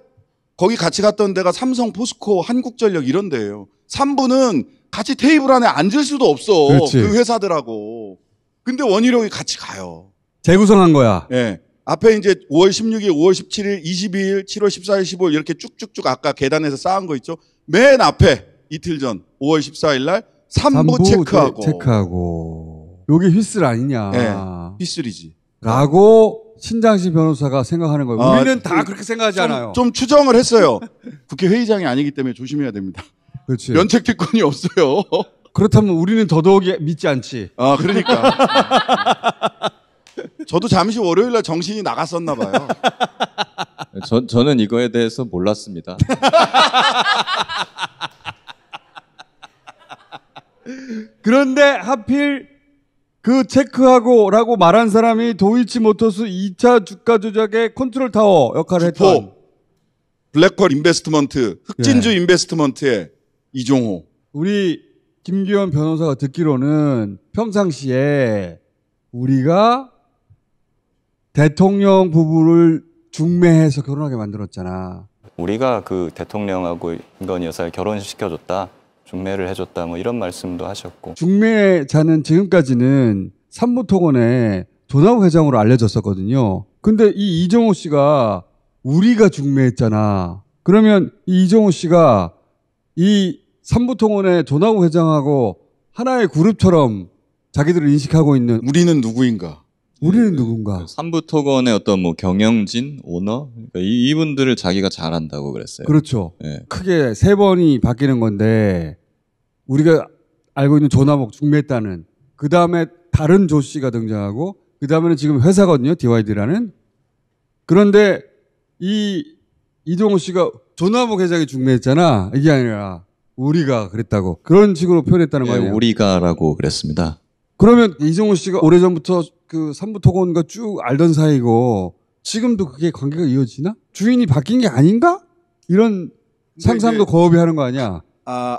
거기 같이 갔던 데가 삼성, 포스코, 한국전력 이런 데예요. 3부는 같이 테이블 안에 앉을 수도 없어. 그렇지. 그 회사들하고. 근데 원희룡이 같이 가요. 재구성한 거야. 예. 앞에 이제 5월 16일, 5월 17일, 22일, 7월 14일, 15일 이렇게 쭉쭉쭉 아까 계단에서 쌓은 거 있죠. 맨 앞에 이틀 전 5월 14일 날 3부, 3부 체크하고. 체크하고. 요게 휘슬 아니냐. 예. 휘슬이지. 라고 신장식 변호사가 생각하는 거예요. 아, 우리는 다 그 그렇게 생각하지 좀, 않아요. 좀 추정을 했어요. 국회 회의장이 아니기 때문에 조심해야 됩니다. 그렇지. 면책 특권이 없어요. 그렇다면 우리는 더더욱 믿지 않지. 아, 그러니까. 저도 잠시 월요일 날 정신이 나갔었나 봐요. 저, 네, 저는 이거에 대해서 몰랐습니다. 그런데 하필 그 체크하고라고 말한 사람이 도이치 모터스 2차 주가 조작의 컨트롤 타워 역할을 했던 블랙홀 인베스트먼트 흑진주 예. 인베스트먼트의 이종호 우리 김기현 변호사가 듣기로는 평상시에 우리가 대통령 부부를 중매해서 결혼하게 만들었잖아. 우리가 그 대통령하고 인건 여사를 결혼시켜줬다, 중매를 해줬다 뭐 이런 말씀도 하셨고. 중매자는 지금까지는 산모통원의 조나우 회장으로 알려졌었거든요. 근데 이 이정호 씨가 우리가 중매했잖아. 그러면 이 이정호 씨가 이 산부통원의 조나우 회장하고 하나의 그룹처럼 자기들을 인식하고 있는 우리는 누구인가? 우리는 누군가? 그 삼부토건의 어떤 뭐 경영진, 오너 그러니까 이, 분들을 자기가 잘한다고 그랬어요. 그렇죠. 네. 크게 세 번이 바뀌는 건데 우리가 알고 있는 조남옥 중매했다는 그 다음에 다른 조 씨가 등장하고 그 다음에는 지금 회사거든요 DYD라는 그런데 이 이종호 씨가 조남옥 회장이 중매했잖아 이게 아니라 우리가 그랬다고 그런 식으로 표현했다는 거예요. 우리가라고 그랬습니다. 그러면 이종호 씨가 오래전부터 그 삼부토건과 쭉 알던 사이고 지금도 그게 관계가 이어지나? 주인이 바뀐 게 아닌가? 이런 상상도 거업이 하는 거 아니야? 아,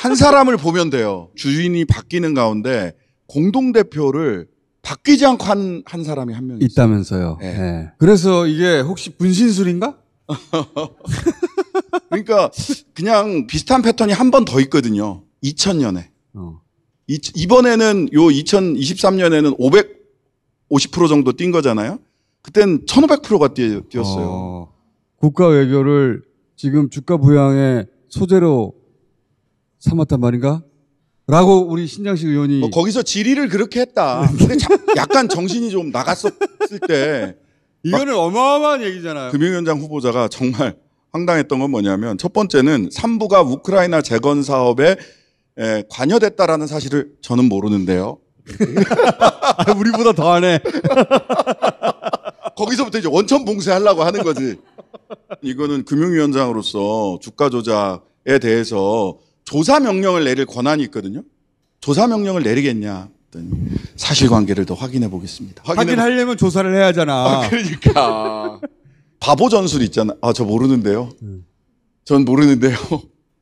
한 사람을 보면 돼요. 주인이 바뀌는 가운데 공동대표를 바뀌지 않고 한, 한 사람이 한 명 있다면서요. 네. 네. 그래서 이게 혹시 분신술인가? 그러니까 그냥 비슷한 패턴이 한 번 더 있거든요. 2000년에. 어. 이번에는 요 2023년에는 550% 정도 뛴 거잖아요. 그땐 1,500%가 뛰었어요. 어, 국가 외교를 지금 주가 부양의 소재로 삼았단 말인가? 라고 우리 신장식 의원이 어, 거기서 질의를 그렇게 했다. 근데 자, 약간 정신이 좀 나갔었을 때 이거는 어마어마한 얘기잖아요. 금융위원장 후보자가 정말 황당했던 건 뭐냐면 첫 번째는 3부가 우크라이나 재건 사업에 예, 관여됐다라는 사실을 저는 모르는데요. 아, 우리보다 더하네. 거기서부터 이제 원천 봉쇄하려고 하는 거지. 이거는 금융위원장으로서 주가 조작에 대해서 조사 명령을 내릴 권한이 있거든요. 조사 명령을 내리겠냐? 사실관계를 더 확인해 보겠습니다. 확인하려면 조사를 해야 하잖아. 아, 그러니까 바보 전술 있잖아. 아저 모르는데요. 음. 전 모르는데요.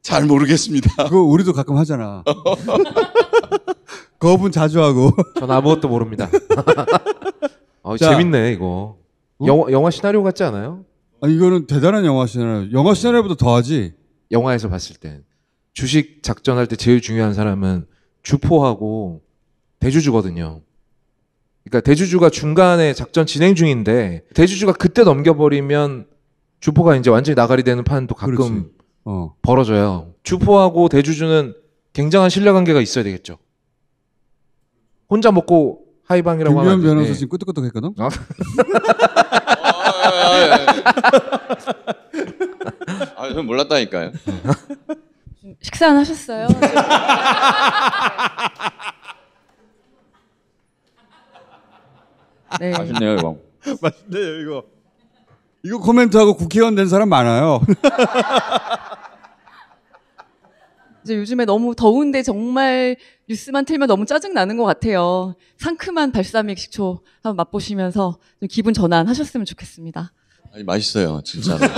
잘 모르겠습니다. 그거 우리도 가끔 하잖아. 거분 자주 하고. 전 아무것도 모릅니다. 어, 자. 재밌네 이거. 어? 영화, 영화 시나리오 같지 않아요? 아, 이거는 대단한 영화 시나리오. 영화 시나리오보다 더하지. 영화에서 봤을 때 주식 작전할 때 제일 중요한 사람은 주포하고 대주주거든요. 그러니까 대주주가 중간에 작전 진행 중인데 대주주가 그때 넘겨버리면 주포가 이제 완전히 나가리 되는 판도 가끔 그렇지. 어, 벌어져요. 주포하고 대주주는 굉장한 신뢰관계가 있어야 되겠죠. 혼자 먹고 하이방이라고 하면 김현 변호사 지금 끄덕끄덕했거든. 아? 아, 저는 몰랐다니까요. 식사는 하셨어요? 네. 맛있네요 이거. 맛있네요 이거. 이거 코멘트하고 국회의원 된 사람 많아요. 이제 요즘에 너무 더운데 정말 뉴스만 틀면 너무 짜증 나는 것 같아요. 상큼한 발사믹 식초 한번 맛보시면서 좀 기분 전환 하셨으면 좋겠습니다. 아니 맛있어요, 진짜로. 네.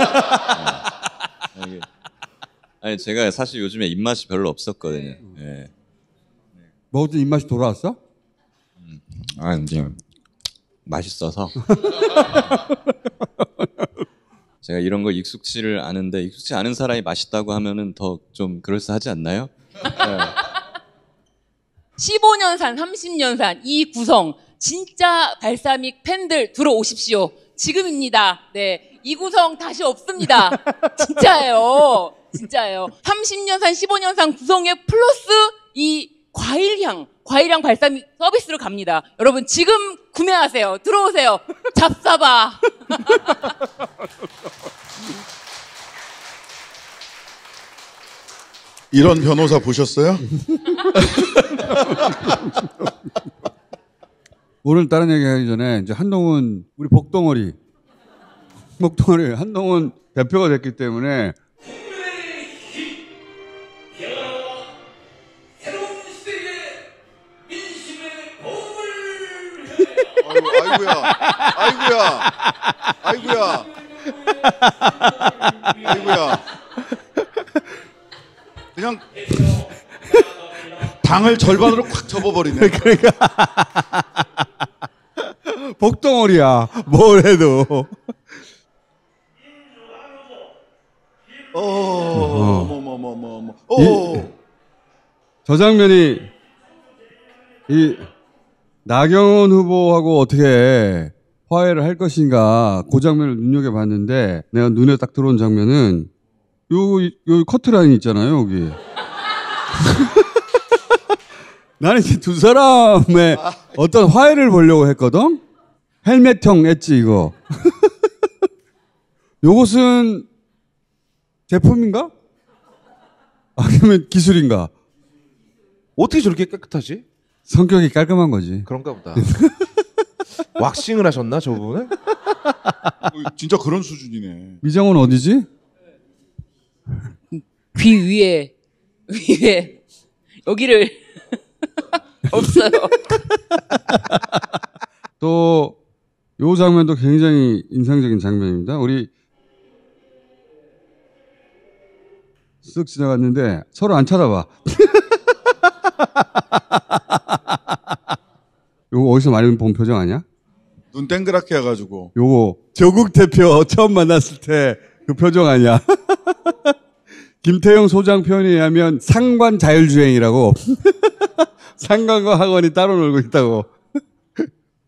아니 제가 사실 요즘에 입맛이 별로 없었거든요. 네. 먹어도 입맛이 돌아왔어? 음, 아 이제 맛있어서. 제가 이런 거 익숙치를 않은데 익숙치 않은 사람이 맛있다고 하면은 더 좀 그럴싸하지 않나요? 네. 15년산, 30년산 이 구성 진짜 발사믹 팬들 들어오십시오. 지금입니다. 네. 이 구성 다시 없습니다. 진짜예요. 진짜예요. 30년산, 15년산 구성에 플러스 이 과일향 과일랑 발사 서비스로 갑니다. 여러분 지금 구매하세요. 들어오세요. 잡사봐. 이런 변호사 보셨어요? 오늘 다른 얘기하기 전에 이제 한동훈 우리 복덩어리 복덩어리 한동훈 대표가 됐기 때문에 아이고, 야 아이고야. 아이고야. 아이고야. 그냥 당을 절반으로 콱 접어버리네. 그러니까 복덩어리야. 뭘 해도. 어, 어저 어. 장면이 이 나경원 후보하고 어떻게 화해를 할 것인가 그 장면을 눈여겨봤는데 내가 눈에 딱 들어온 장면은 요, 요 커트라인 있잖아요, 여기. 나는 이제 두 사람의 어떤 화해를 보려고 했거든? 헬멧형 했지, 이거. 요것은 제품인가? 아니면 기술인가? 어떻게 저렇게 깨끗하지? 성격이 깔끔한 거지. 그런가 보다. 왁싱을 하셨나 저분을? 어, 진짜 그런 수준이네. 미장원 어디지? 귀 위에 위에 여기를 없어요. 또 요 장면도 굉장히 인상적인 장면입니다. 우리 쓱 지나갔는데 서로 안 쳐다봐. 요거 어디서 많이 본 표정 아니야? 눈 땡그랗게 해가지고. 요거 조국 대표 처음 만났을 때 그 표정 아니야? 김태영 소장 표현에 의하면 상관 자율주행이라고 상관과 학원이 따로 놀고 있다고.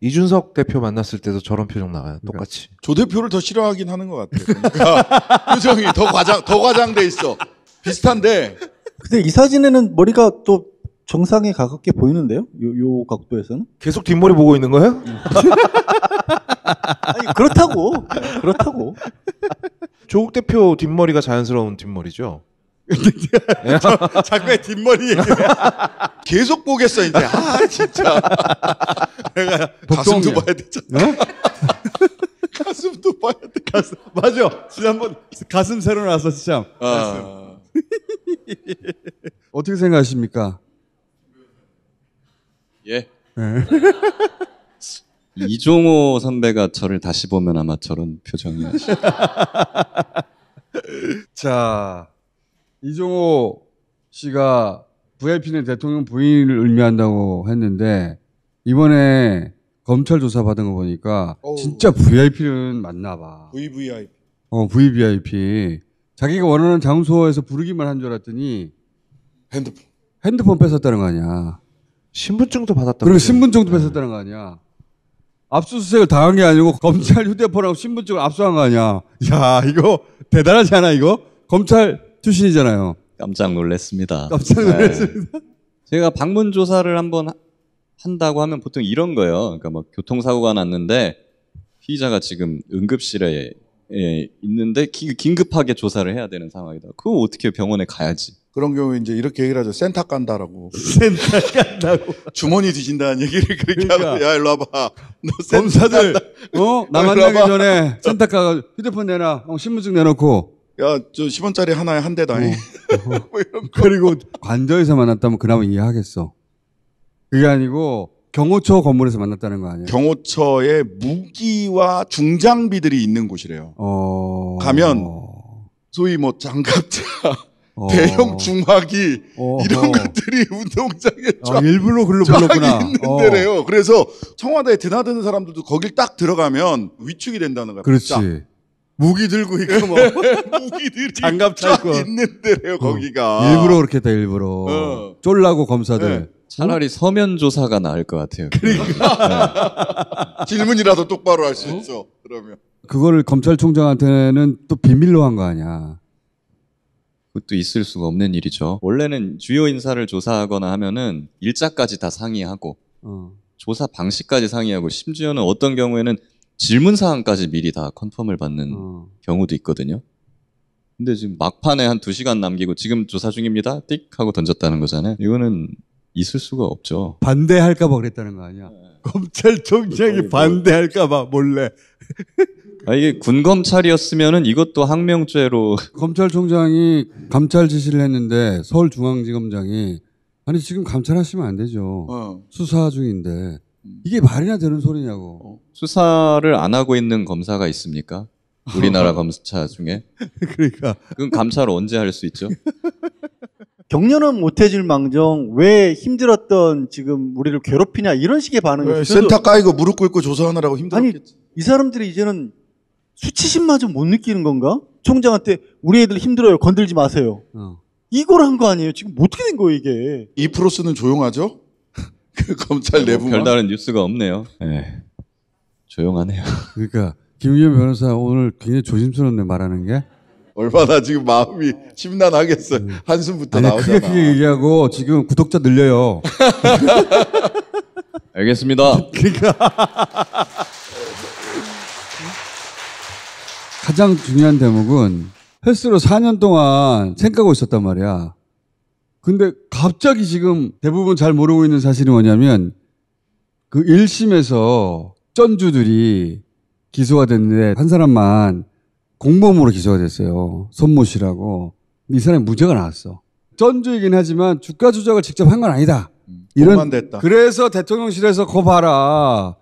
이준석 대표 만났을 때도 저런 표정 나와요. 그러니까 똑같이. 조 대표를 더 싫어하긴 하는 것 같아요. 그러니까 표정이 더 과장 더 과장돼 있어. 비슷한데. 근데 이 사진에는 머리가 또 정상에 가깝게 보이는데요? 요, 요 각도에서는? 계속 뒷머리 보고 있는 거예요? 음. 아니, 그렇다고. 그렇다고. 조국 대표 뒷머리가 자연스러운 뒷머리죠. 자- 자꾸 뒷머리 얘기 계속 보겠어 이제. 아 진짜. 내가 가슴도 봐야 되잖아. 네? 가슴도 봐야 돼. 가슴. 맞아. 지난번 가슴 새로 나왔어, 진짜. 아. 어떻게 생각하십니까? 예. 네. 이종호 선배가 저를 다시 보면 아마 저런 표정이 하죠 자, 이종호 씨가 VIP는 대통령 부인을 의미한다고 했는데 이번에 검찰 조사 받은 거 보니까 어우. 진짜 VIP는 맞나 봐. VVIP. 어, VVIP. 자기가 원하는 장소에서 부르기만 한 줄 알았더니 핸드폰. 핸드폰 뺏었다는 거 아니야. 신분증도 받았다. 그리고 신분증도 네. 뺏었다는 거 아니야. 압수수색을 당한 게 아니고 검찰 휴대폰하고 신분증을 압수한 거 아니야. 야, 이거 대단하지 않아, 이거? 검찰 출신이잖아요. 깜짝 놀랐습니다. 깜짝 네. 놀랐습니다. 네. 제가 방문 조사를 한번 한다고 하면 보통 이런 거예요. 그러니까 막 뭐 교통사고가 났는데 피의자가 지금 응급실에 예, 있는데 긴급하게 조사를 해야 되는 상황이다. 그거 어떻게 병원에 가야지. 그런 경우에 이제 이렇게 얘기를 하죠. 센터 간다라고 센터 간다고 주머니 뒤진다는 얘기를 그렇게 그러니까. 하고, 야, 일로 와봐. 검사들, 어? 어 나 만나기 전에 센터 가가 휴대폰 내놔. 어, 신분증 내놓고. 야, 저 10원짜리 하나에 한 대다. 어. 뭐 그리고 관저에서 만났다면 그나마 이해하겠어. 그게 아니고 경호처 건물에서 만났다는 거 아니에요? 경호처에 무기와 중장비들이 있는 곳이래요. 어... 가면 소위 뭐 장갑차, 어. 대형 중화기 어 이런 어. 것들이 운동장에 쫙 아, 일부러 글로 불렀구나. 있는데래요. 어. 그래서 청와대에 드나드는 사람들도 거길 딱 들어가면 위축이 된다는 거야. 그렇지. 무기 들고 있고 뭐무기들 장갑 차고 있는데래요 어. 거기가 일부러 그렇게 다 일부러 쫄라고 검사들 네. 차라리 서면 조사가 나을 것 같아요. 그러니까 네. 질문이라도 똑바로 할 수 있어. 그러면 그거를 검찰총장한테는 또 비밀로 한 거 아니야. 그것도 있을 수가 없는 일이죠. 원래는 주요 인사를 조사하거나 하면은 일자까지 다 상의하고 어. 조사 방식까지 상의하고 심지어는 어떤 경우에는 질문 사항까지 미리 다 컨펌을 받는 어. 경우도 있거든요. 근데 지금 막판에 한 두 시간 남기고 지금 조사 중입니다. 띡 하고 던졌다는 거잖아요. 이거는 있을 수가 없죠. 반대할까봐 그랬다는 거 아니야? 네. 검찰총장이 뭐 반대할까봐 몰래. 아, 이게 군 검찰이었으면은 이것도 항명죄로 검찰총장이 감찰 지시를 했는데 서울중앙지검장이 아니 지금 감찰하시면 안 되죠. 어. 수사 중인데 음. 이게 말이나 되는 소리냐고. 어. 수사를 안 하고 있는 검사가 있습니까? 우리나라 검사 중에. 그러니까. 그럼 감찰 언제 할 수 있죠? 격려는 못해질 망정 왜 힘들었던 지금 우리를 괴롭히냐 이런 식의 반응을 네, 센터 까이고 무릎 꿇고 조사하느라고 힘들었겠지. 아니 이 사람들이 이제는 수치심마저 못 느끼는 건가? 총장한테 우리 애들 힘들어요. 건들지 마세요. 어. 이걸 한 거 아니에요? 지금 어떻게 된 거예요, 이게? 이 프로스는 조용하죠? 그 검찰 내부만. 뭐 별다른 뉴스가 없네요. 네. 조용하네요. 그러니까 김유현 변호사 오늘 굉장히 조심스럽네 말하는 게. 얼마나 지금 마음이 심란하겠어요. 음. 한숨부터 나오잖아. 크게 크게 얘기하고 지금 구독자 늘려요. 알겠습니다. 그러니까. 가장 중요한 대목은 헬스로 4년 동안 생각하고 있었단 말이야. 근데 갑자기 지금 대부분 잘 모르고 있는 사실이 뭐냐면 그 1심에서 전주들이 기소가 됐는데 한 사람만 공범으로 기소가 됐어요. 손모 씨라고. 이 사람이 무죄가 나왔어. 전주이긴 하지만 주가 조작을 직접 한 건 아니다. 이런 됐다. 그래서 대통령실에서 거 봐라.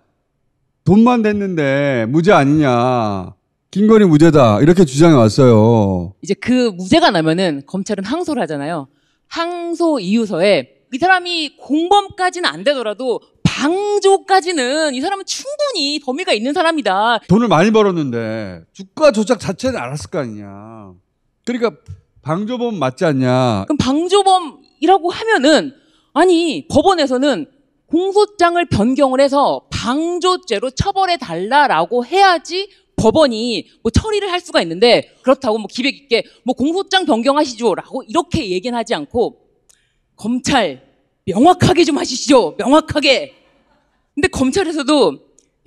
돈만 됐는데 무죄 아니냐. 김건희 무죄다 이렇게 주장해 왔어요. 이제 그 무죄가 나면은 검찰은 항소를 하잖아요. 항소 이유서에 이 사람이 공범까지는 안 되더라도 방조까지는 이 사람은 충분히 범위가 있는 사람이다. 돈을 많이 벌었는데 주가 조작 자체는 알았을 거 아니냐. 그러니까 방조범 맞지 않냐. 그럼 방조범이라고 하면은 아니 법원에서는 공소장을 변경을 해서 방조죄로 처벌해 달라라고 해야지 법원이 뭐 처리를 할 수가 있는데 그렇다고 뭐 기백 있게 뭐 공소장 변경하시죠라고 이렇게 얘기는 하지 않고 검찰 명확하게 좀 하시죠 명확하게 근데 검찰에서도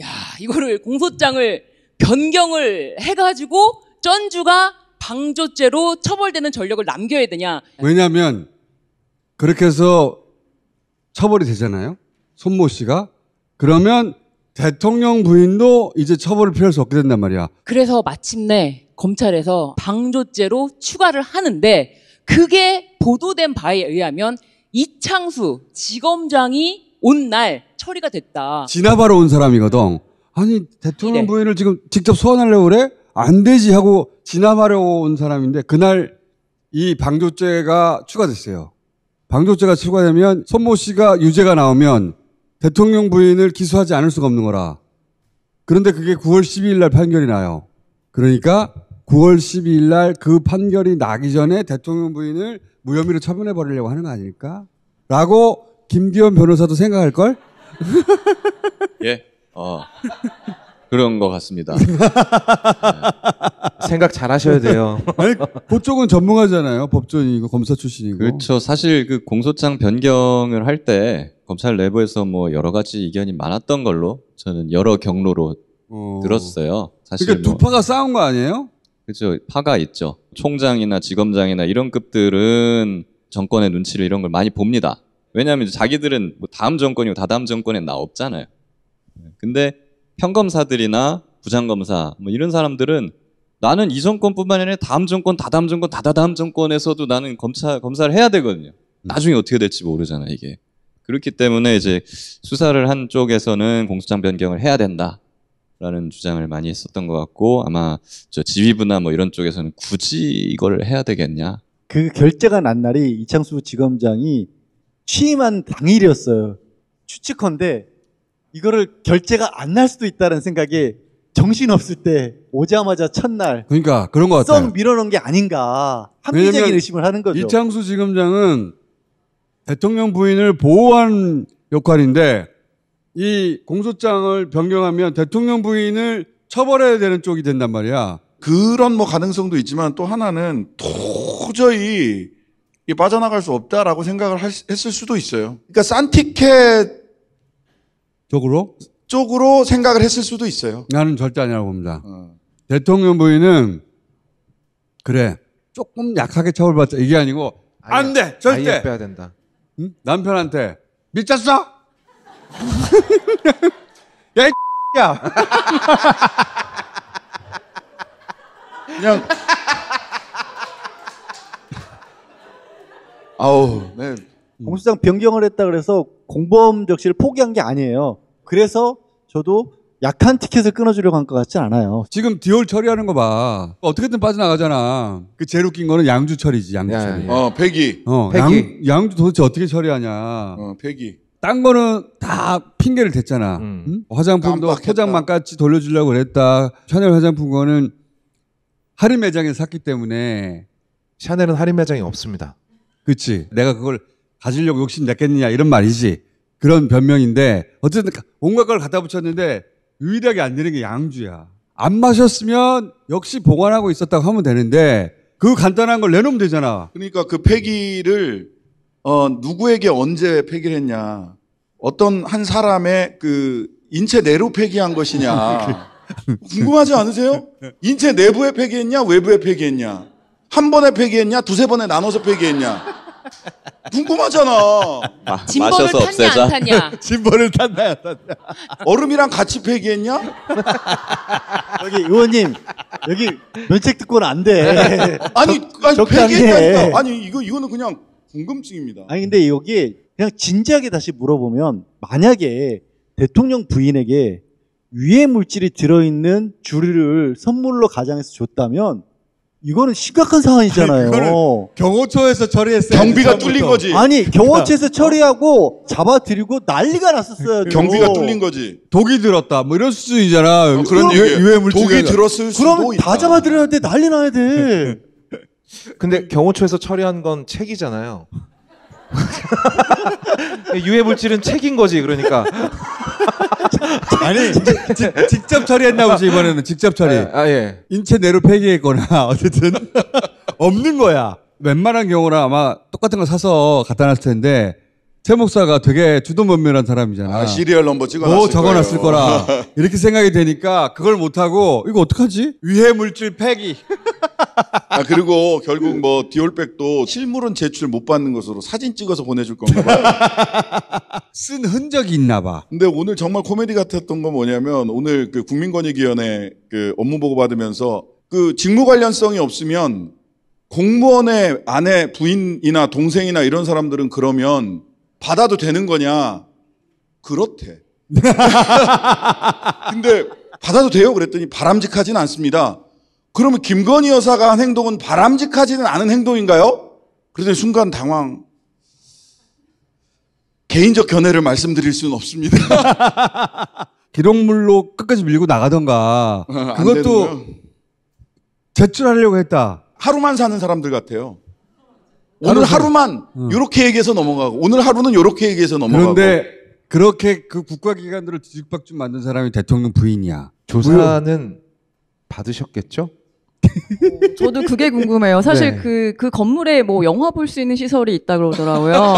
야 이거를 공소장을 변경을 해가지고 전주가 방조죄로 처벌되는 전력을 남겨야 되냐 왜냐하면 그렇게 해서 처벌이 되잖아요 손모 씨가 그러면 대통령 부인도 이제 처벌을 피할 수 없게 된단 말이야. 그래서 마침내 검찰에서 방조죄로 추가를 하는데 그게 보도된 바에 의하면 이창수 지검장이 온 날 처리가 됐다. 지나바로 온 사람이거든. 아니 대통령 네. 부인을 지금 직접 소환하려고 그래? 안 되지 하고 지나바로 온 사람인데 그날 이 방조죄가 추가됐어요. 방조죄가 추가되면 손모 씨가 유죄가 나오면 대통령 부인을 기소하지 않을 수가 없는 거라. 그런데 그게 9월 12일 날 판결이 나요. 그러니까 9월 12일 날 그 판결이 나기 전에 대통령 부인을 무혐의로 처분해 버리려고 하는 거 아닐까? 라고 김기현 변호사도 생각할 걸? 예. 어. 그런 것 같습니다. 네. 생각 잘 하셔야 돼요. 아니, 그쪽은 전문가잖아요. 법조인이고 검사 출신이고. 그렇죠. 사실 그 공소장 변경을 할때 검찰 내부에서 뭐 여러 가지 의견이 많았던 걸로 저는 여러 경로로 어. 들었어요. 사실 그러니까 뭐, 두 파가 싸운 거 아니에요? 그죠. 파가 있죠. 총장이나 지검장이나 이런 급들은 정권의 눈치를 이런 걸 많이 봅니다. 왜냐하면 자기들은 뭐 다음 정권이고 다다음 정권에 나 없잖아요. 근데 평검사들이나 부장검사 뭐 이런 사람들은 나는 이 정권뿐만 아니라 다음 정권, 다다음 정권, 다다다음 정권에서도 나는 검사 검사를 해야 되거든요. 나중에 어떻게 될지 모르잖아요, 이게. 그렇기 때문에 이제 수사를 한 쪽에서는 공소장 변경을 해야 된다라는 주장을 많이 했었던 것 같고 아마 저 지휘부나 뭐 이런 쪽에서는 굳이 이걸 해야 되겠냐. 그결재가난 날이 이창수 지검장이 취임한 당일이었어요. 추측컨대 이거를 결재가안 날 수도 있다는 생각에 정신 없을 때 오자마자 첫날 그러니까 그런 것 같아요. 썩 밀어놓은 게 아닌가 합리적인 의심을 하는 거죠. 이창수 지검장은 대통령 부인을 보호한 역할인데 이 공소장을 변경하면 대통령 부인을 처벌해야 되는 쪽이 된단 말이야. 그런 뭐 가능성도 있지만 또 하나는 도저히 빠져나갈 수 없다라고 생각을 했을 수도 있어요. 그러니까 싼 티켓 쪽으로 쪽으로 생각을 했을 수도 있어요. 나는 절대 아니라고 봅니다. 어. 대통령 부인은 그래 조금 약하게 처벌받자 이게 아니고 아예, 안 돼. 절대 빼야 된다. 응? 남편한테 미쳤어? 야, 이 야. 그냥 아우, 네. 공수장 음. 변경을 했다 그래서 공범 적시를 포기한 게 아니에요. 그래서 저도 약한 티켓을 끊어주려고 한 것 같지 않아요. 지금 디올 처리하는 거 봐. 어떻게든 빠져나가잖아. 그 제일 낀 거는 양주 처리지, 양주 야, 처리. 어, 폐기. 어, 폐기. 양, 주 도대체 어떻게 처리하냐. 어, 폐기. 딴 거는 다 핑계를 댔잖아. 음. 응? 화장품도 깜빡 포장만 같이 돌려주려고 그랬다. 샤넬 화장품 거는 할인 매장에서 샀기 때문에 샤넬은 할인 매장이 없습니다. 그치. 내가 그걸 가지려고 욕심 냈겠느냐 이런 말이지. 그런 변명인데 어쨌든 온갖 걸 갖다 붙였는데 유일하게 안 되는 게 양주야. 안 마셨으면 역시 보관하고 있었다고 하면 되는데 그 간단한 걸 내놓으면 되잖아. 그러니까 그 폐기를 어, 누구에게 언제 폐기를 했냐. 어떤 한 사람의 그 인체 내로 폐기한 것이냐. 궁금하지 않으세요? 인체 내부에 폐기했냐, 외부에 폐기했냐. 한 번에 폐기했냐, 두세 번에 나눠서 폐기했냐. 궁금하잖아. 마, 진벌을 서 탔냐 없애자. 안 탔냐? 진보를 탔나요? 탔나? 얼음이랑 같이 폐기했냐? 여기 의원님 여기 면책 듣고는 안 돼. 아니, 아니 폐기했다니까. 아니 이거 이거는 그냥 궁금증입니다. 아니 근데 여기 그냥 진지하게 다시 물어보면 만약에 대통령 부인에게 위해 물질이 들어있는 주류를 선물로 가장해서 줬다면 이거는 심각한 상황이잖아요 아니, 경호처에서 처리했어요. 경비가 뚫린 거지. 아니 그러니까 경호처에서 처리하고 잡아들이고 난리가 났었어요. 그 경비가 뚫린 거지. 독이 들었다. 뭐 이럴 수 있잖아. 어, 아, 그런 유해, 물질. 독이 들었을 수도 그럼 있다. 다잡아들여는데 난리 나야 돼. 근데 경호처에서 처리한 건 책이잖아요. 유해 물질은 책인 거지 그러니까. 아니 지, 직접 처리했나 보지 이번에는 직접 처리. 아, 아, 예. 인체 내로 폐기했거나 어쨌든 없는 거야. 웬만한 경우라 아마 똑같은 걸 사서 갖다 놨을 텐데 최 목사가 되게 주도면밀한 사람이잖아. 아, 시리얼 넘버 찍어놨을 뭐 적어놨을 거예요. 거라 이렇게 생각이 되니까 그걸 못하고 이거 어떡하지? 위해 물질 폐기. 아 그리고 결국 뭐 디올백도 실물은 제출 못 받는 것으로 사진 찍어서 보내줄 건가 봐. 쓴 흔적이 있나 봐. 근데 오늘 정말 코미디 같았던 건 뭐냐면 오늘 그 국민권익위원회 그 업무 보고 받으면서 그 직무 관련성이 없으면 공무원의 아내 부인이나 동생이나 이런 사람들은 그러면 받아도 되는 거냐? 그렇대. 근데 받아도 돼요? 그랬더니 바람직하진 않습니다. 그러면 김건희 여사가 한 행동은 바람직하지는 않은 행동인가요? 그래서 순간 당황. 개인적 견해를 말씀드릴 수는 없습니다. 기록물로 끝까지 밀고 나가던가. 어, 그것도 되 제출하려고 했다. 하루만 사는 사람들 같아요. 오늘 하루만 이렇게 음. 얘기해서 넘어가고 오늘 하루는 이렇게 얘기해서 넘어가고. 그런데 그렇게 그 국가기관들을 뒤죽박죽 만든 사람이 대통령 부인이야. 조사는 받으셨겠죠? 저도 그게 궁금해요. 사실 네. 그, 그 건물에 뭐 영화 볼 수 있는 시설이 있다 그러더라고요.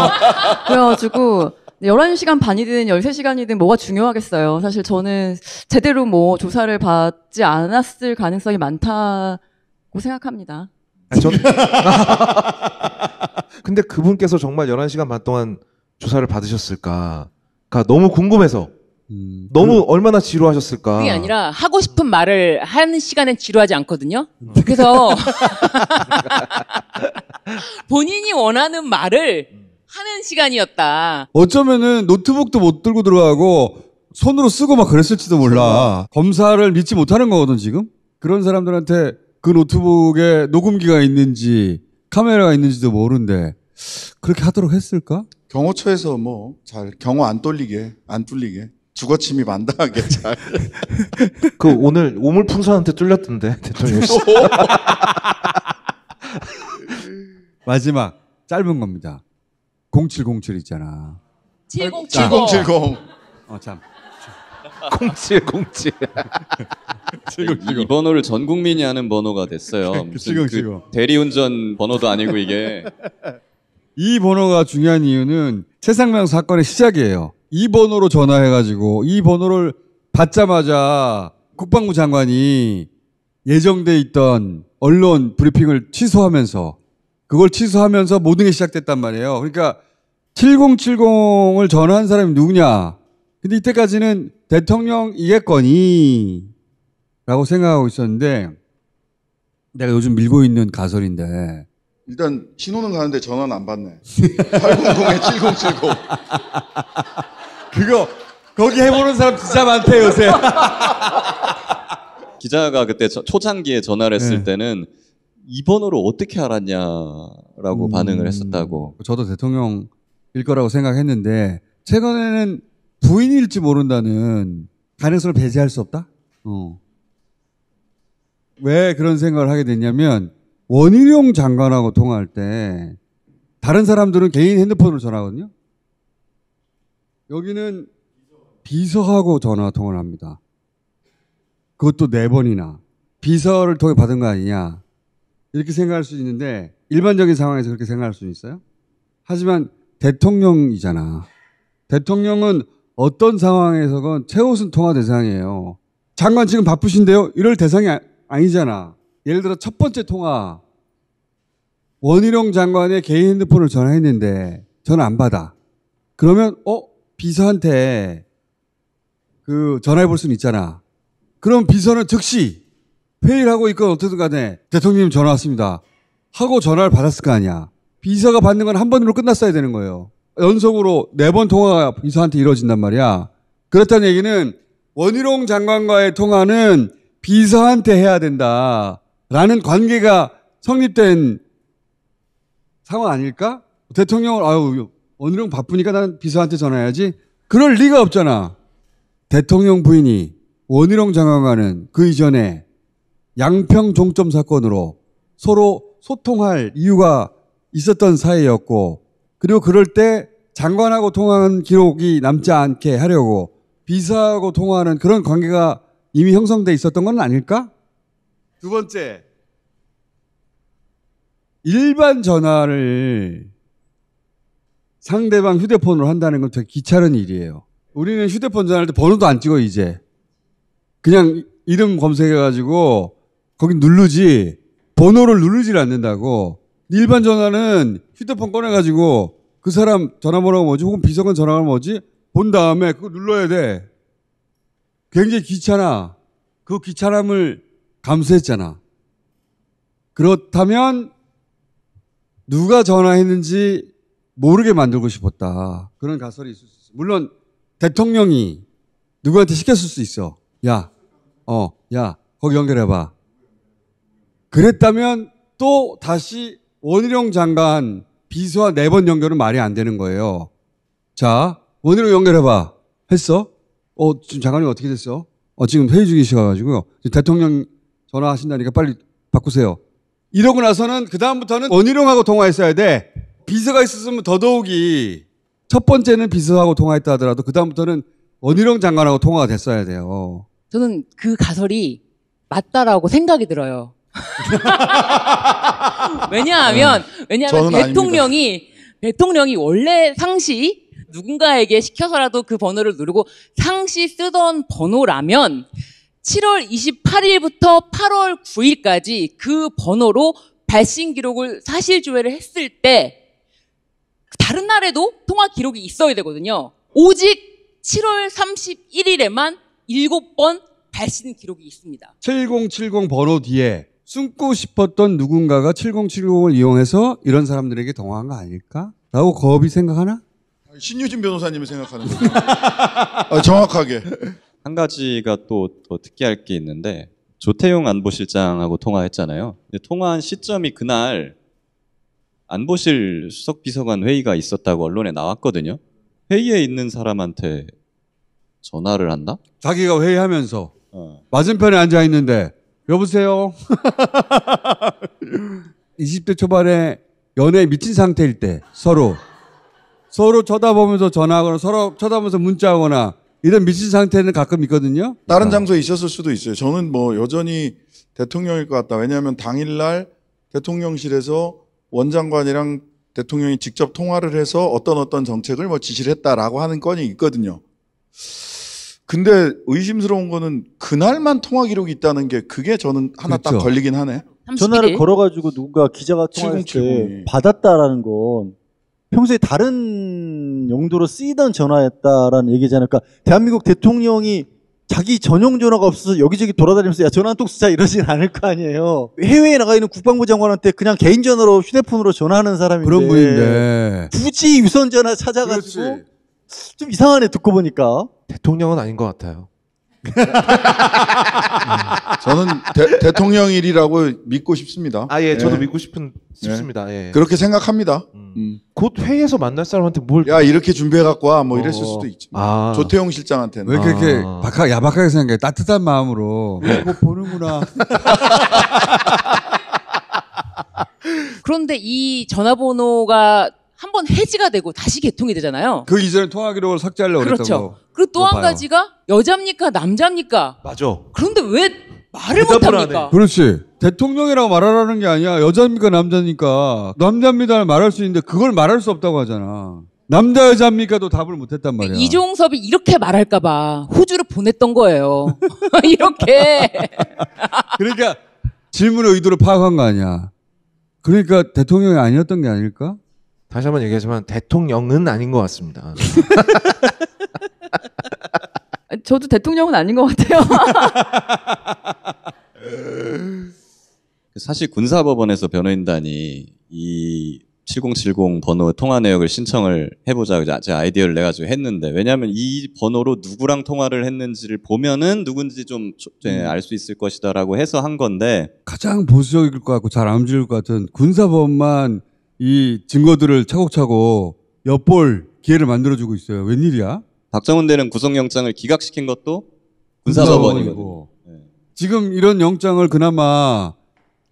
그래가지고, 11시간 반이든 13시간이든 뭐가 중요하겠어요. 사실 저는 제대로 뭐 조사를 받지 않았을 가능성이 많다고 생각합니다. 아, 저는... 근데 그분께서 정말 11시간 반 동안 조사를 받으셨을까가 너무 궁금해서 음, 너무 그, 얼마나 지루하셨을까? 그게 아니라 하고 싶은 말을 하는 시간엔 지루하지 않거든요. 그래서 본인이 원하는 말을 하는 시간이었다. 어쩌면은 노트북도 못 들고 들어가고 손으로 쓰고 막 그랬을지도 몰라. 검사를 믿지 못하는 거거든 지금. 그런 사람들한테 그 노트북에 녹음기가 있는지 카메라가 있는지도 모르는데 그렇게 하도록 했을까? 경호처에서 뭐 잘 경호 안 떨리게 안 뚫리게 주거 침입 안 당하게 잘. 그 오늘 오물 풍선한테 뚫렸던데 대통령 마지막 짧은 겁니다. 0707 있잖아. 7070. 7070. 어 참. 0707. 지금, 지금. 이 번호를 전 국민이 하는 번호가 됐어요. 지금, 그 지금. 대리운전 번호도 아니고 이게. 이 번호가 중요한 이유는 최상명 사건의 시작이에요. 이 번호로 전화해가지고 이 번호를 받자마자 국방부 장관이 예정돼 있던 언론 브리핑을 취소하면서 그걸 취소하면서 모든 게 시작됐단 말이에요. 그러니까 7070을 전화한 사람이 누구냐? 근데 이때까지는 대통령이겠거니라고 생각하고 있었는데 내가 요즘 밀고 있는 가설인데 일단 신호는 가는데 전화는 안 받네. 800에 7070. 그거 거기 해보는 사람 진짜 많대 요새. 요 기자가 그때 초창기에 전화를 했을 네. 때는 이번호를 어떻게 알았냐라고 음, 반응을 했었다고. 저도 대통령일 거라고 생각했는데 최근에는 부인일지 모른다는 가능성을 배제할 수 없다? 어. 왜 그런 생각을 하게 됐냐면 원희룡 장관하고 통화할 때 다른 사람들은 개인 핸드폰으로 전화하거든요. 여기는 비서하고 전화 통화를 합니다. 그것도 네 번이나 비서를 통해 받은 거 아니냐 이렇게 생각할 수 있는데 일반적인 상황에서 그렇게 생각할 수 있어요. 하지만 대통령이잖아. 대통령은 어떤 상황에서건 최우선 통화 대상이에요. 장관 지금 바쁘신데요? 이럴 대상이 아, 아니잖아. 예를 들어 첫 번째 통화. 원희룡 장관의 개인 핸드폰을 전화했는데 전화 안 받아. 그러면 어 비서한테 그 전화해 볼 수는 있잖아. 그럼 비서는 즉시 회의를 하고 있건 어떻든 간에 대통령님 전화 왔습니다. 하고 전화를 받았을 거 아니야. 비서가 받는 건 한 번으로 끝났어야 되는 거예요. 연속으로 네 번 통화가 비서한테이뤄진단 말이야. 그렇다는 얘기는 원희룡 장관과의 통화는 비서한테 해야 된다라는 관계가 성립된 상황 아닐까? 대통령을 아유 원희룡 바쁘니까 나는 비서한테 전화해야지. 그럴 리가 없잖아. 대통령 부인이 원희룡 장관과는 그 이전에 양평 종점 사건으로 서로 소통할 이유가 있었던 사이였고 그리고 그럴 때 장관하고 통화는 기록이 남지 않게 하려고 비서하고 통화하는 그런 관계가 이미 형성돼 있었던 건 아닐까? 두 번째, 일반 전화를 상대방 휴대폰으로 한다는 건 되게 귀찮은 일이에요. 우리는 휴대폰 전화할 때 번호도 안 찍어, 이제. 그냥 이름 검색해가지고 거기 누르지, 번호를 누르질 않는다고. 일반 전화는 휴대폰 꺼내가지고 그 사람 전화번호가 뭐지 혹은 비서관 전화가 뭐지 본 다음에 그거 눌러야 돼. 굉장히 귀찮아. 그 귀찮음을 감수했잖아. 그렇다면 누가 전화했는지 모르게 만들고 싶었다. 그런 가설이 있을 수 있어. 물론 대통령이 누구한테 시켰을 수 있어. 야, 어, 야, 거기 연결해봐. 그랬다면 또 다시 원희룡 장관 비서와 네 번 연결은 말이 안 되는 거예요. 자, 원희룡 연결해봐. 했어? 어, 지금 장관님 어떻게 됐어? 어, 지금 회의 중이셔가지고요. 대통령 전화하신다니까 빨리 바꾸세요. 이러고 나서는 그다음부터는 원희룡하고 통화했어야 돼. 비서가 있었으면 더더욱이 첫 번째는 비서하고 통화했다 하더라도 그다음부터는 원희룡 장관하고 통화가 됐어야 돼요. 저는 그 가설이 맞다라고 생각이 들어요. 왜냐하면 네. 왜냐하면 대통령이 대통령이 원래 상시 누군가에게 시켜서라도 그 번호를 누르고 상시 쓰던 번호라면 7월 28일부터 8월 9일까지 그 번호로 발신 기록을 사실 조회를 했을 때 다른 날에도 통화 기록이 있어야 되거든요. 오직 7월 31일에만 7번 발신 기록이 있습니다. 7070 번호 뒤에 숨고 싶었던 누군가가 7070을 이용해서 이런 사람들에게 동화한 거 아닐까? 라고 거업이 생각하나? 신유진 변호사님이 생각하는 거죠. 아, 정확하게. 한 가지가 또 더 특이할 게 있는데 조태용 안보실장하고 통화했잖아요. 통화한 시점이 그날 안보실 수석 비서관 회의가 있었다고 언론에 나왔거든요. 회의에 있는 사람한테 전화를 한다? 자기가 회의하면서 어. 맞은편에 앉아 있는데 여보세요. 20대 초반에 연애에 미친 상태일 때 서로 서로 쳐다보면서 전화하거나 서로 쳐다보면서 문자하거나 이런 미친 상태는 가끔 있거든요. 다른 장소에 있었을 수도 있어요. 저는 뭐 여전히 대통령일 것 같다. 왜냐하면 당일날 대통령실에서 원장관이랑 대통령이 직접 통화를 해서 어떤 어떤 정책을 뭐 지시를 했다라고 하는 건이 있거든요. 근데 의심스러운 거는 그날만 통화 기록이 있다는 게 그게 저는 하나 그렇죠. 딱 걸리긴 하네. 31일? 전화를 걸어가지고 누군가 기자가 통화할 7때 받았다라는 건 평소에 다른 용도로 쓰이던 전화였다라는 얘기잖아요. 그러니까 대한민국 대통령이 자기 전용 전화가 없어서 여기저기 돌아다니면서 야 전화 한통 쓰자 이러진 않을 거 아니에요. 해외에 나가 있는 국방부 장관한테 그냥 개인 전화로 휴대폰으로 전화하는 사람인데 그런 분인데 굳이 유선 전화 찾아가지고 그렇지. 좀 이상하네 듣고 보니까. 대통령은 아닌 것 같아요. 음, 저는 대, 통령일이라고 믿고 싶습니다. 아, 예, 저도 예. 믿고 싶은, 싶습니다. 예. 예. 그렇게 생각합니다. 음. 음. 곧 회의에서 만날 사람한테 뭘. 야, 이렇게 준비해갖고 와. 뭐 이랬을 어. 수도 있지. 아. 조태용 실장한테는. 왜 그렇게 아. 박하, 야박하게 생각해? 따뜻한 마음으로. 네. 뭐 보는구나. 그런데 이 전화번호가 한번 해지가 되고 다시 개통이 되잖아요. 그 이전에 통화 기록을 삭제하려고 그렇죠. 그리고 또 한 가지가 여자입니까 남자입니까? 맞아. 그런데 왜 말을 못 대답을 합니까? 그렇지. 대통령이라고 말하라는 게 아니야. 여자입니까 남자니까 입 남자입니다를 말할 수 있는데 그걸 말할 수 없다고 하잖아. 남자 여자입니까도 답을 못했단 말이야. 이종섭이 이렇게 말할까봐 호주로 보냈던 거예요. 이렇게. 그러니까 질문의 의도를 파악한 거 아니야. 그러니까 대통령이 아니었던 게 아닐까? 다시 한 번 얘기하지만 대통령은 아닌 것 같습니다. 저도 대통령은 아닌 것 같아요. 사실 군사법원에서 변호인단이 이 7070 번호 통화 내역을 신청을 해보자. 제 아이디어를 내가지고 했는데 왜냐하면 이 번호로 누구랑 통화를 했는지를 보면은 누군지 좀 알수 네, 음. 있을 것이다라고 해서 한 건데 가장 보수적일 것 같고 잘안 움직일 것 같은 군사법만 이 증거들을 차곡차곡 엿볼 기회를 만들어주고 있어요. 웬일이야? 박정훈 대는 구속영장을 기각시킨 것도 군사법원이고 네. 지금 이런 영장을 그나마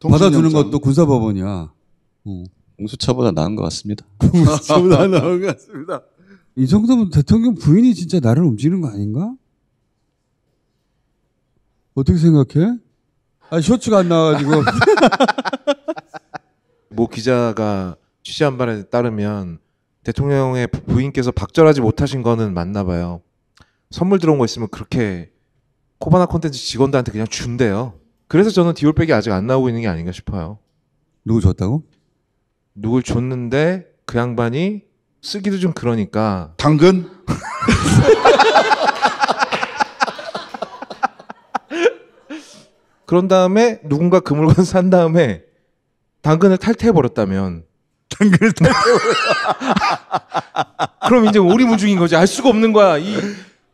받아주는 것도 군사법원이야. 어. 공수처보다 나은 것 같습니다. 공수처보다 나은 것 같습니다. 이정도면 대통령 부인이 진짜 나를 움직이는 거 아닌가? 어떻게 생각해? 아, 쇼츠가 안 나와가지고. 뭐 기자가 취재한 바에 따르면 대통령의 부인께서 박절하지 못하신 거는 맞나 봐요. 선물 들어온 거 있으면 그렇게 코바나 콘텐츠 직원들한테 그냥 준대요. 그래서 저는 디올백이 아직 안 나오고 있는 게 아닌가 싶어요. 누구 줬다고? 누굴 줬는데 그 양반이 쓰기도 좀 그러니까 당근? 그런 다음에 누군가 그 물건 산 다음에 당근을 탈퇴해 버렸다면 당근을 다 그럼 이제 오리무중인 거지. 알 수가 없는 거야. 이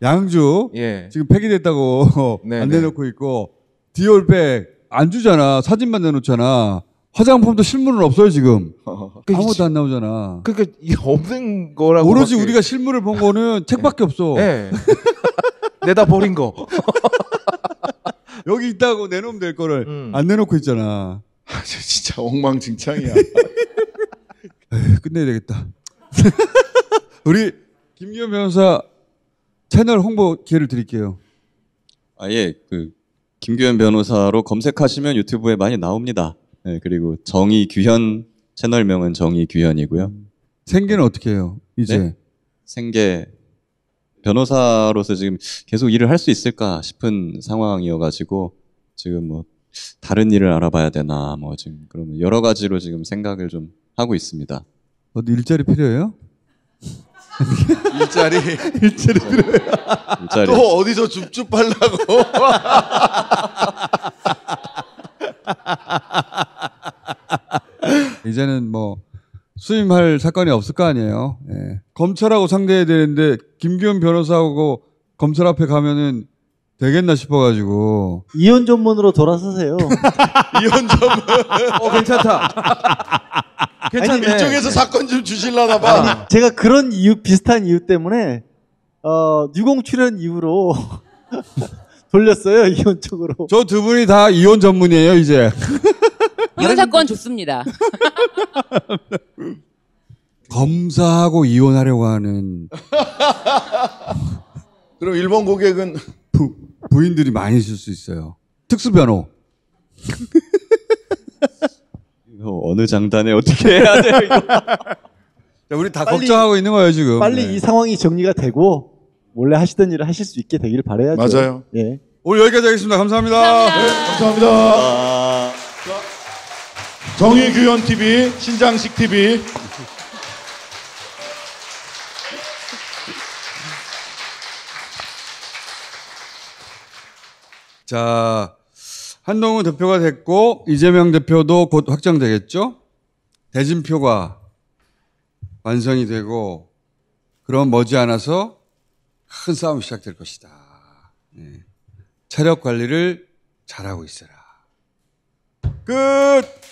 양주 예. 지금 폐기됐다고 네네. 안 네. 내놓고 있고 디올백 안 주잖아. 사진만 내놓잖아. 화장품도 실물은 없어요 지금. 그러니까 아무것도 안 나오잖아. 그러니까 이게 없는 거라고. 오로지 밖에... 우리가 실물을 본 거는 예. 책밖에 없어. 네. 내다 버린 거. 여기 있다고 내놓으면 될 거를 음. 안 내놓고 있잖 아, 진짜 엉망진창이야. 에이, 끝내야 되겠다. 우리 김기현 변호사 채널 홍보 기회를 드릴게요. 아 예, 그 김규현 변호사로 검색하시면 유튜브에 많이 나옵니다. 네, 그리고 정의규현 채널명은 정의규현이고요. 생계는 어떻게 해요? 이제 네? 생계 변호사로서 지금 계속 일을 할 수 있을까 싶은 상황이어가지고 지금 뭐 다른 일을 알아봐야 되나 뭐 지금 그러면 여러 가지로 지금 생각을 좀 하고 있습니다. 어디 일자리 필요해요? 일자리 일자리 필요해요. 일자리. 또 어디서 줍줍 하려고? 이제는 뭐 수임할 사건이 없을 거 아니에요. 예. 검찰하고 상대해야 되는데 김기현 변호사하고 검찰 앞에 가면은 되겠나 싶어가지고 이혼 전문으로 돌아서세요. 이혼 전문. 어 괜찮다. 괜찮네. 이쪽에서 사건 좀 주실라나 봐. 아니, 제가 그런 이유 비슷한 이유 때문에 어, 뉴공 출연 이후로 돌렸어요 이혼 쪽으로. 저 두 분이 다 이혼 전문이에요 이제. 이혼 사건 좋습니다. 검사하고 이혼하려고 하는. 그럼 일본 고객은 부, 부인들이 많이 있을 수 있어요. 특수 변호. 어느 장단에 어떻게 해야 돼 이거. 우리 다 빨리, 걱정하고 있는 거예요 지금. 빨리 네. 이 상황이 정리가 되고 원래 하시던 일을 하실 수 있게 되길 바래야죠. 맞아요. 예. 오늘 여기까지 하겠습니다. 감사합니다. 감사합니다. 네, 감사합니다. 아... 정의규현 TV, 신장식 TV. 자, 한동훈 대표가 됐고 이재명 대표도 곧 확정되겠죠? 대진표가 완성이 되고 그럼 머지않아서 큰 싸움이 시작될 것이다. 네. 체력 관리를 잘하고 있어라. 끝!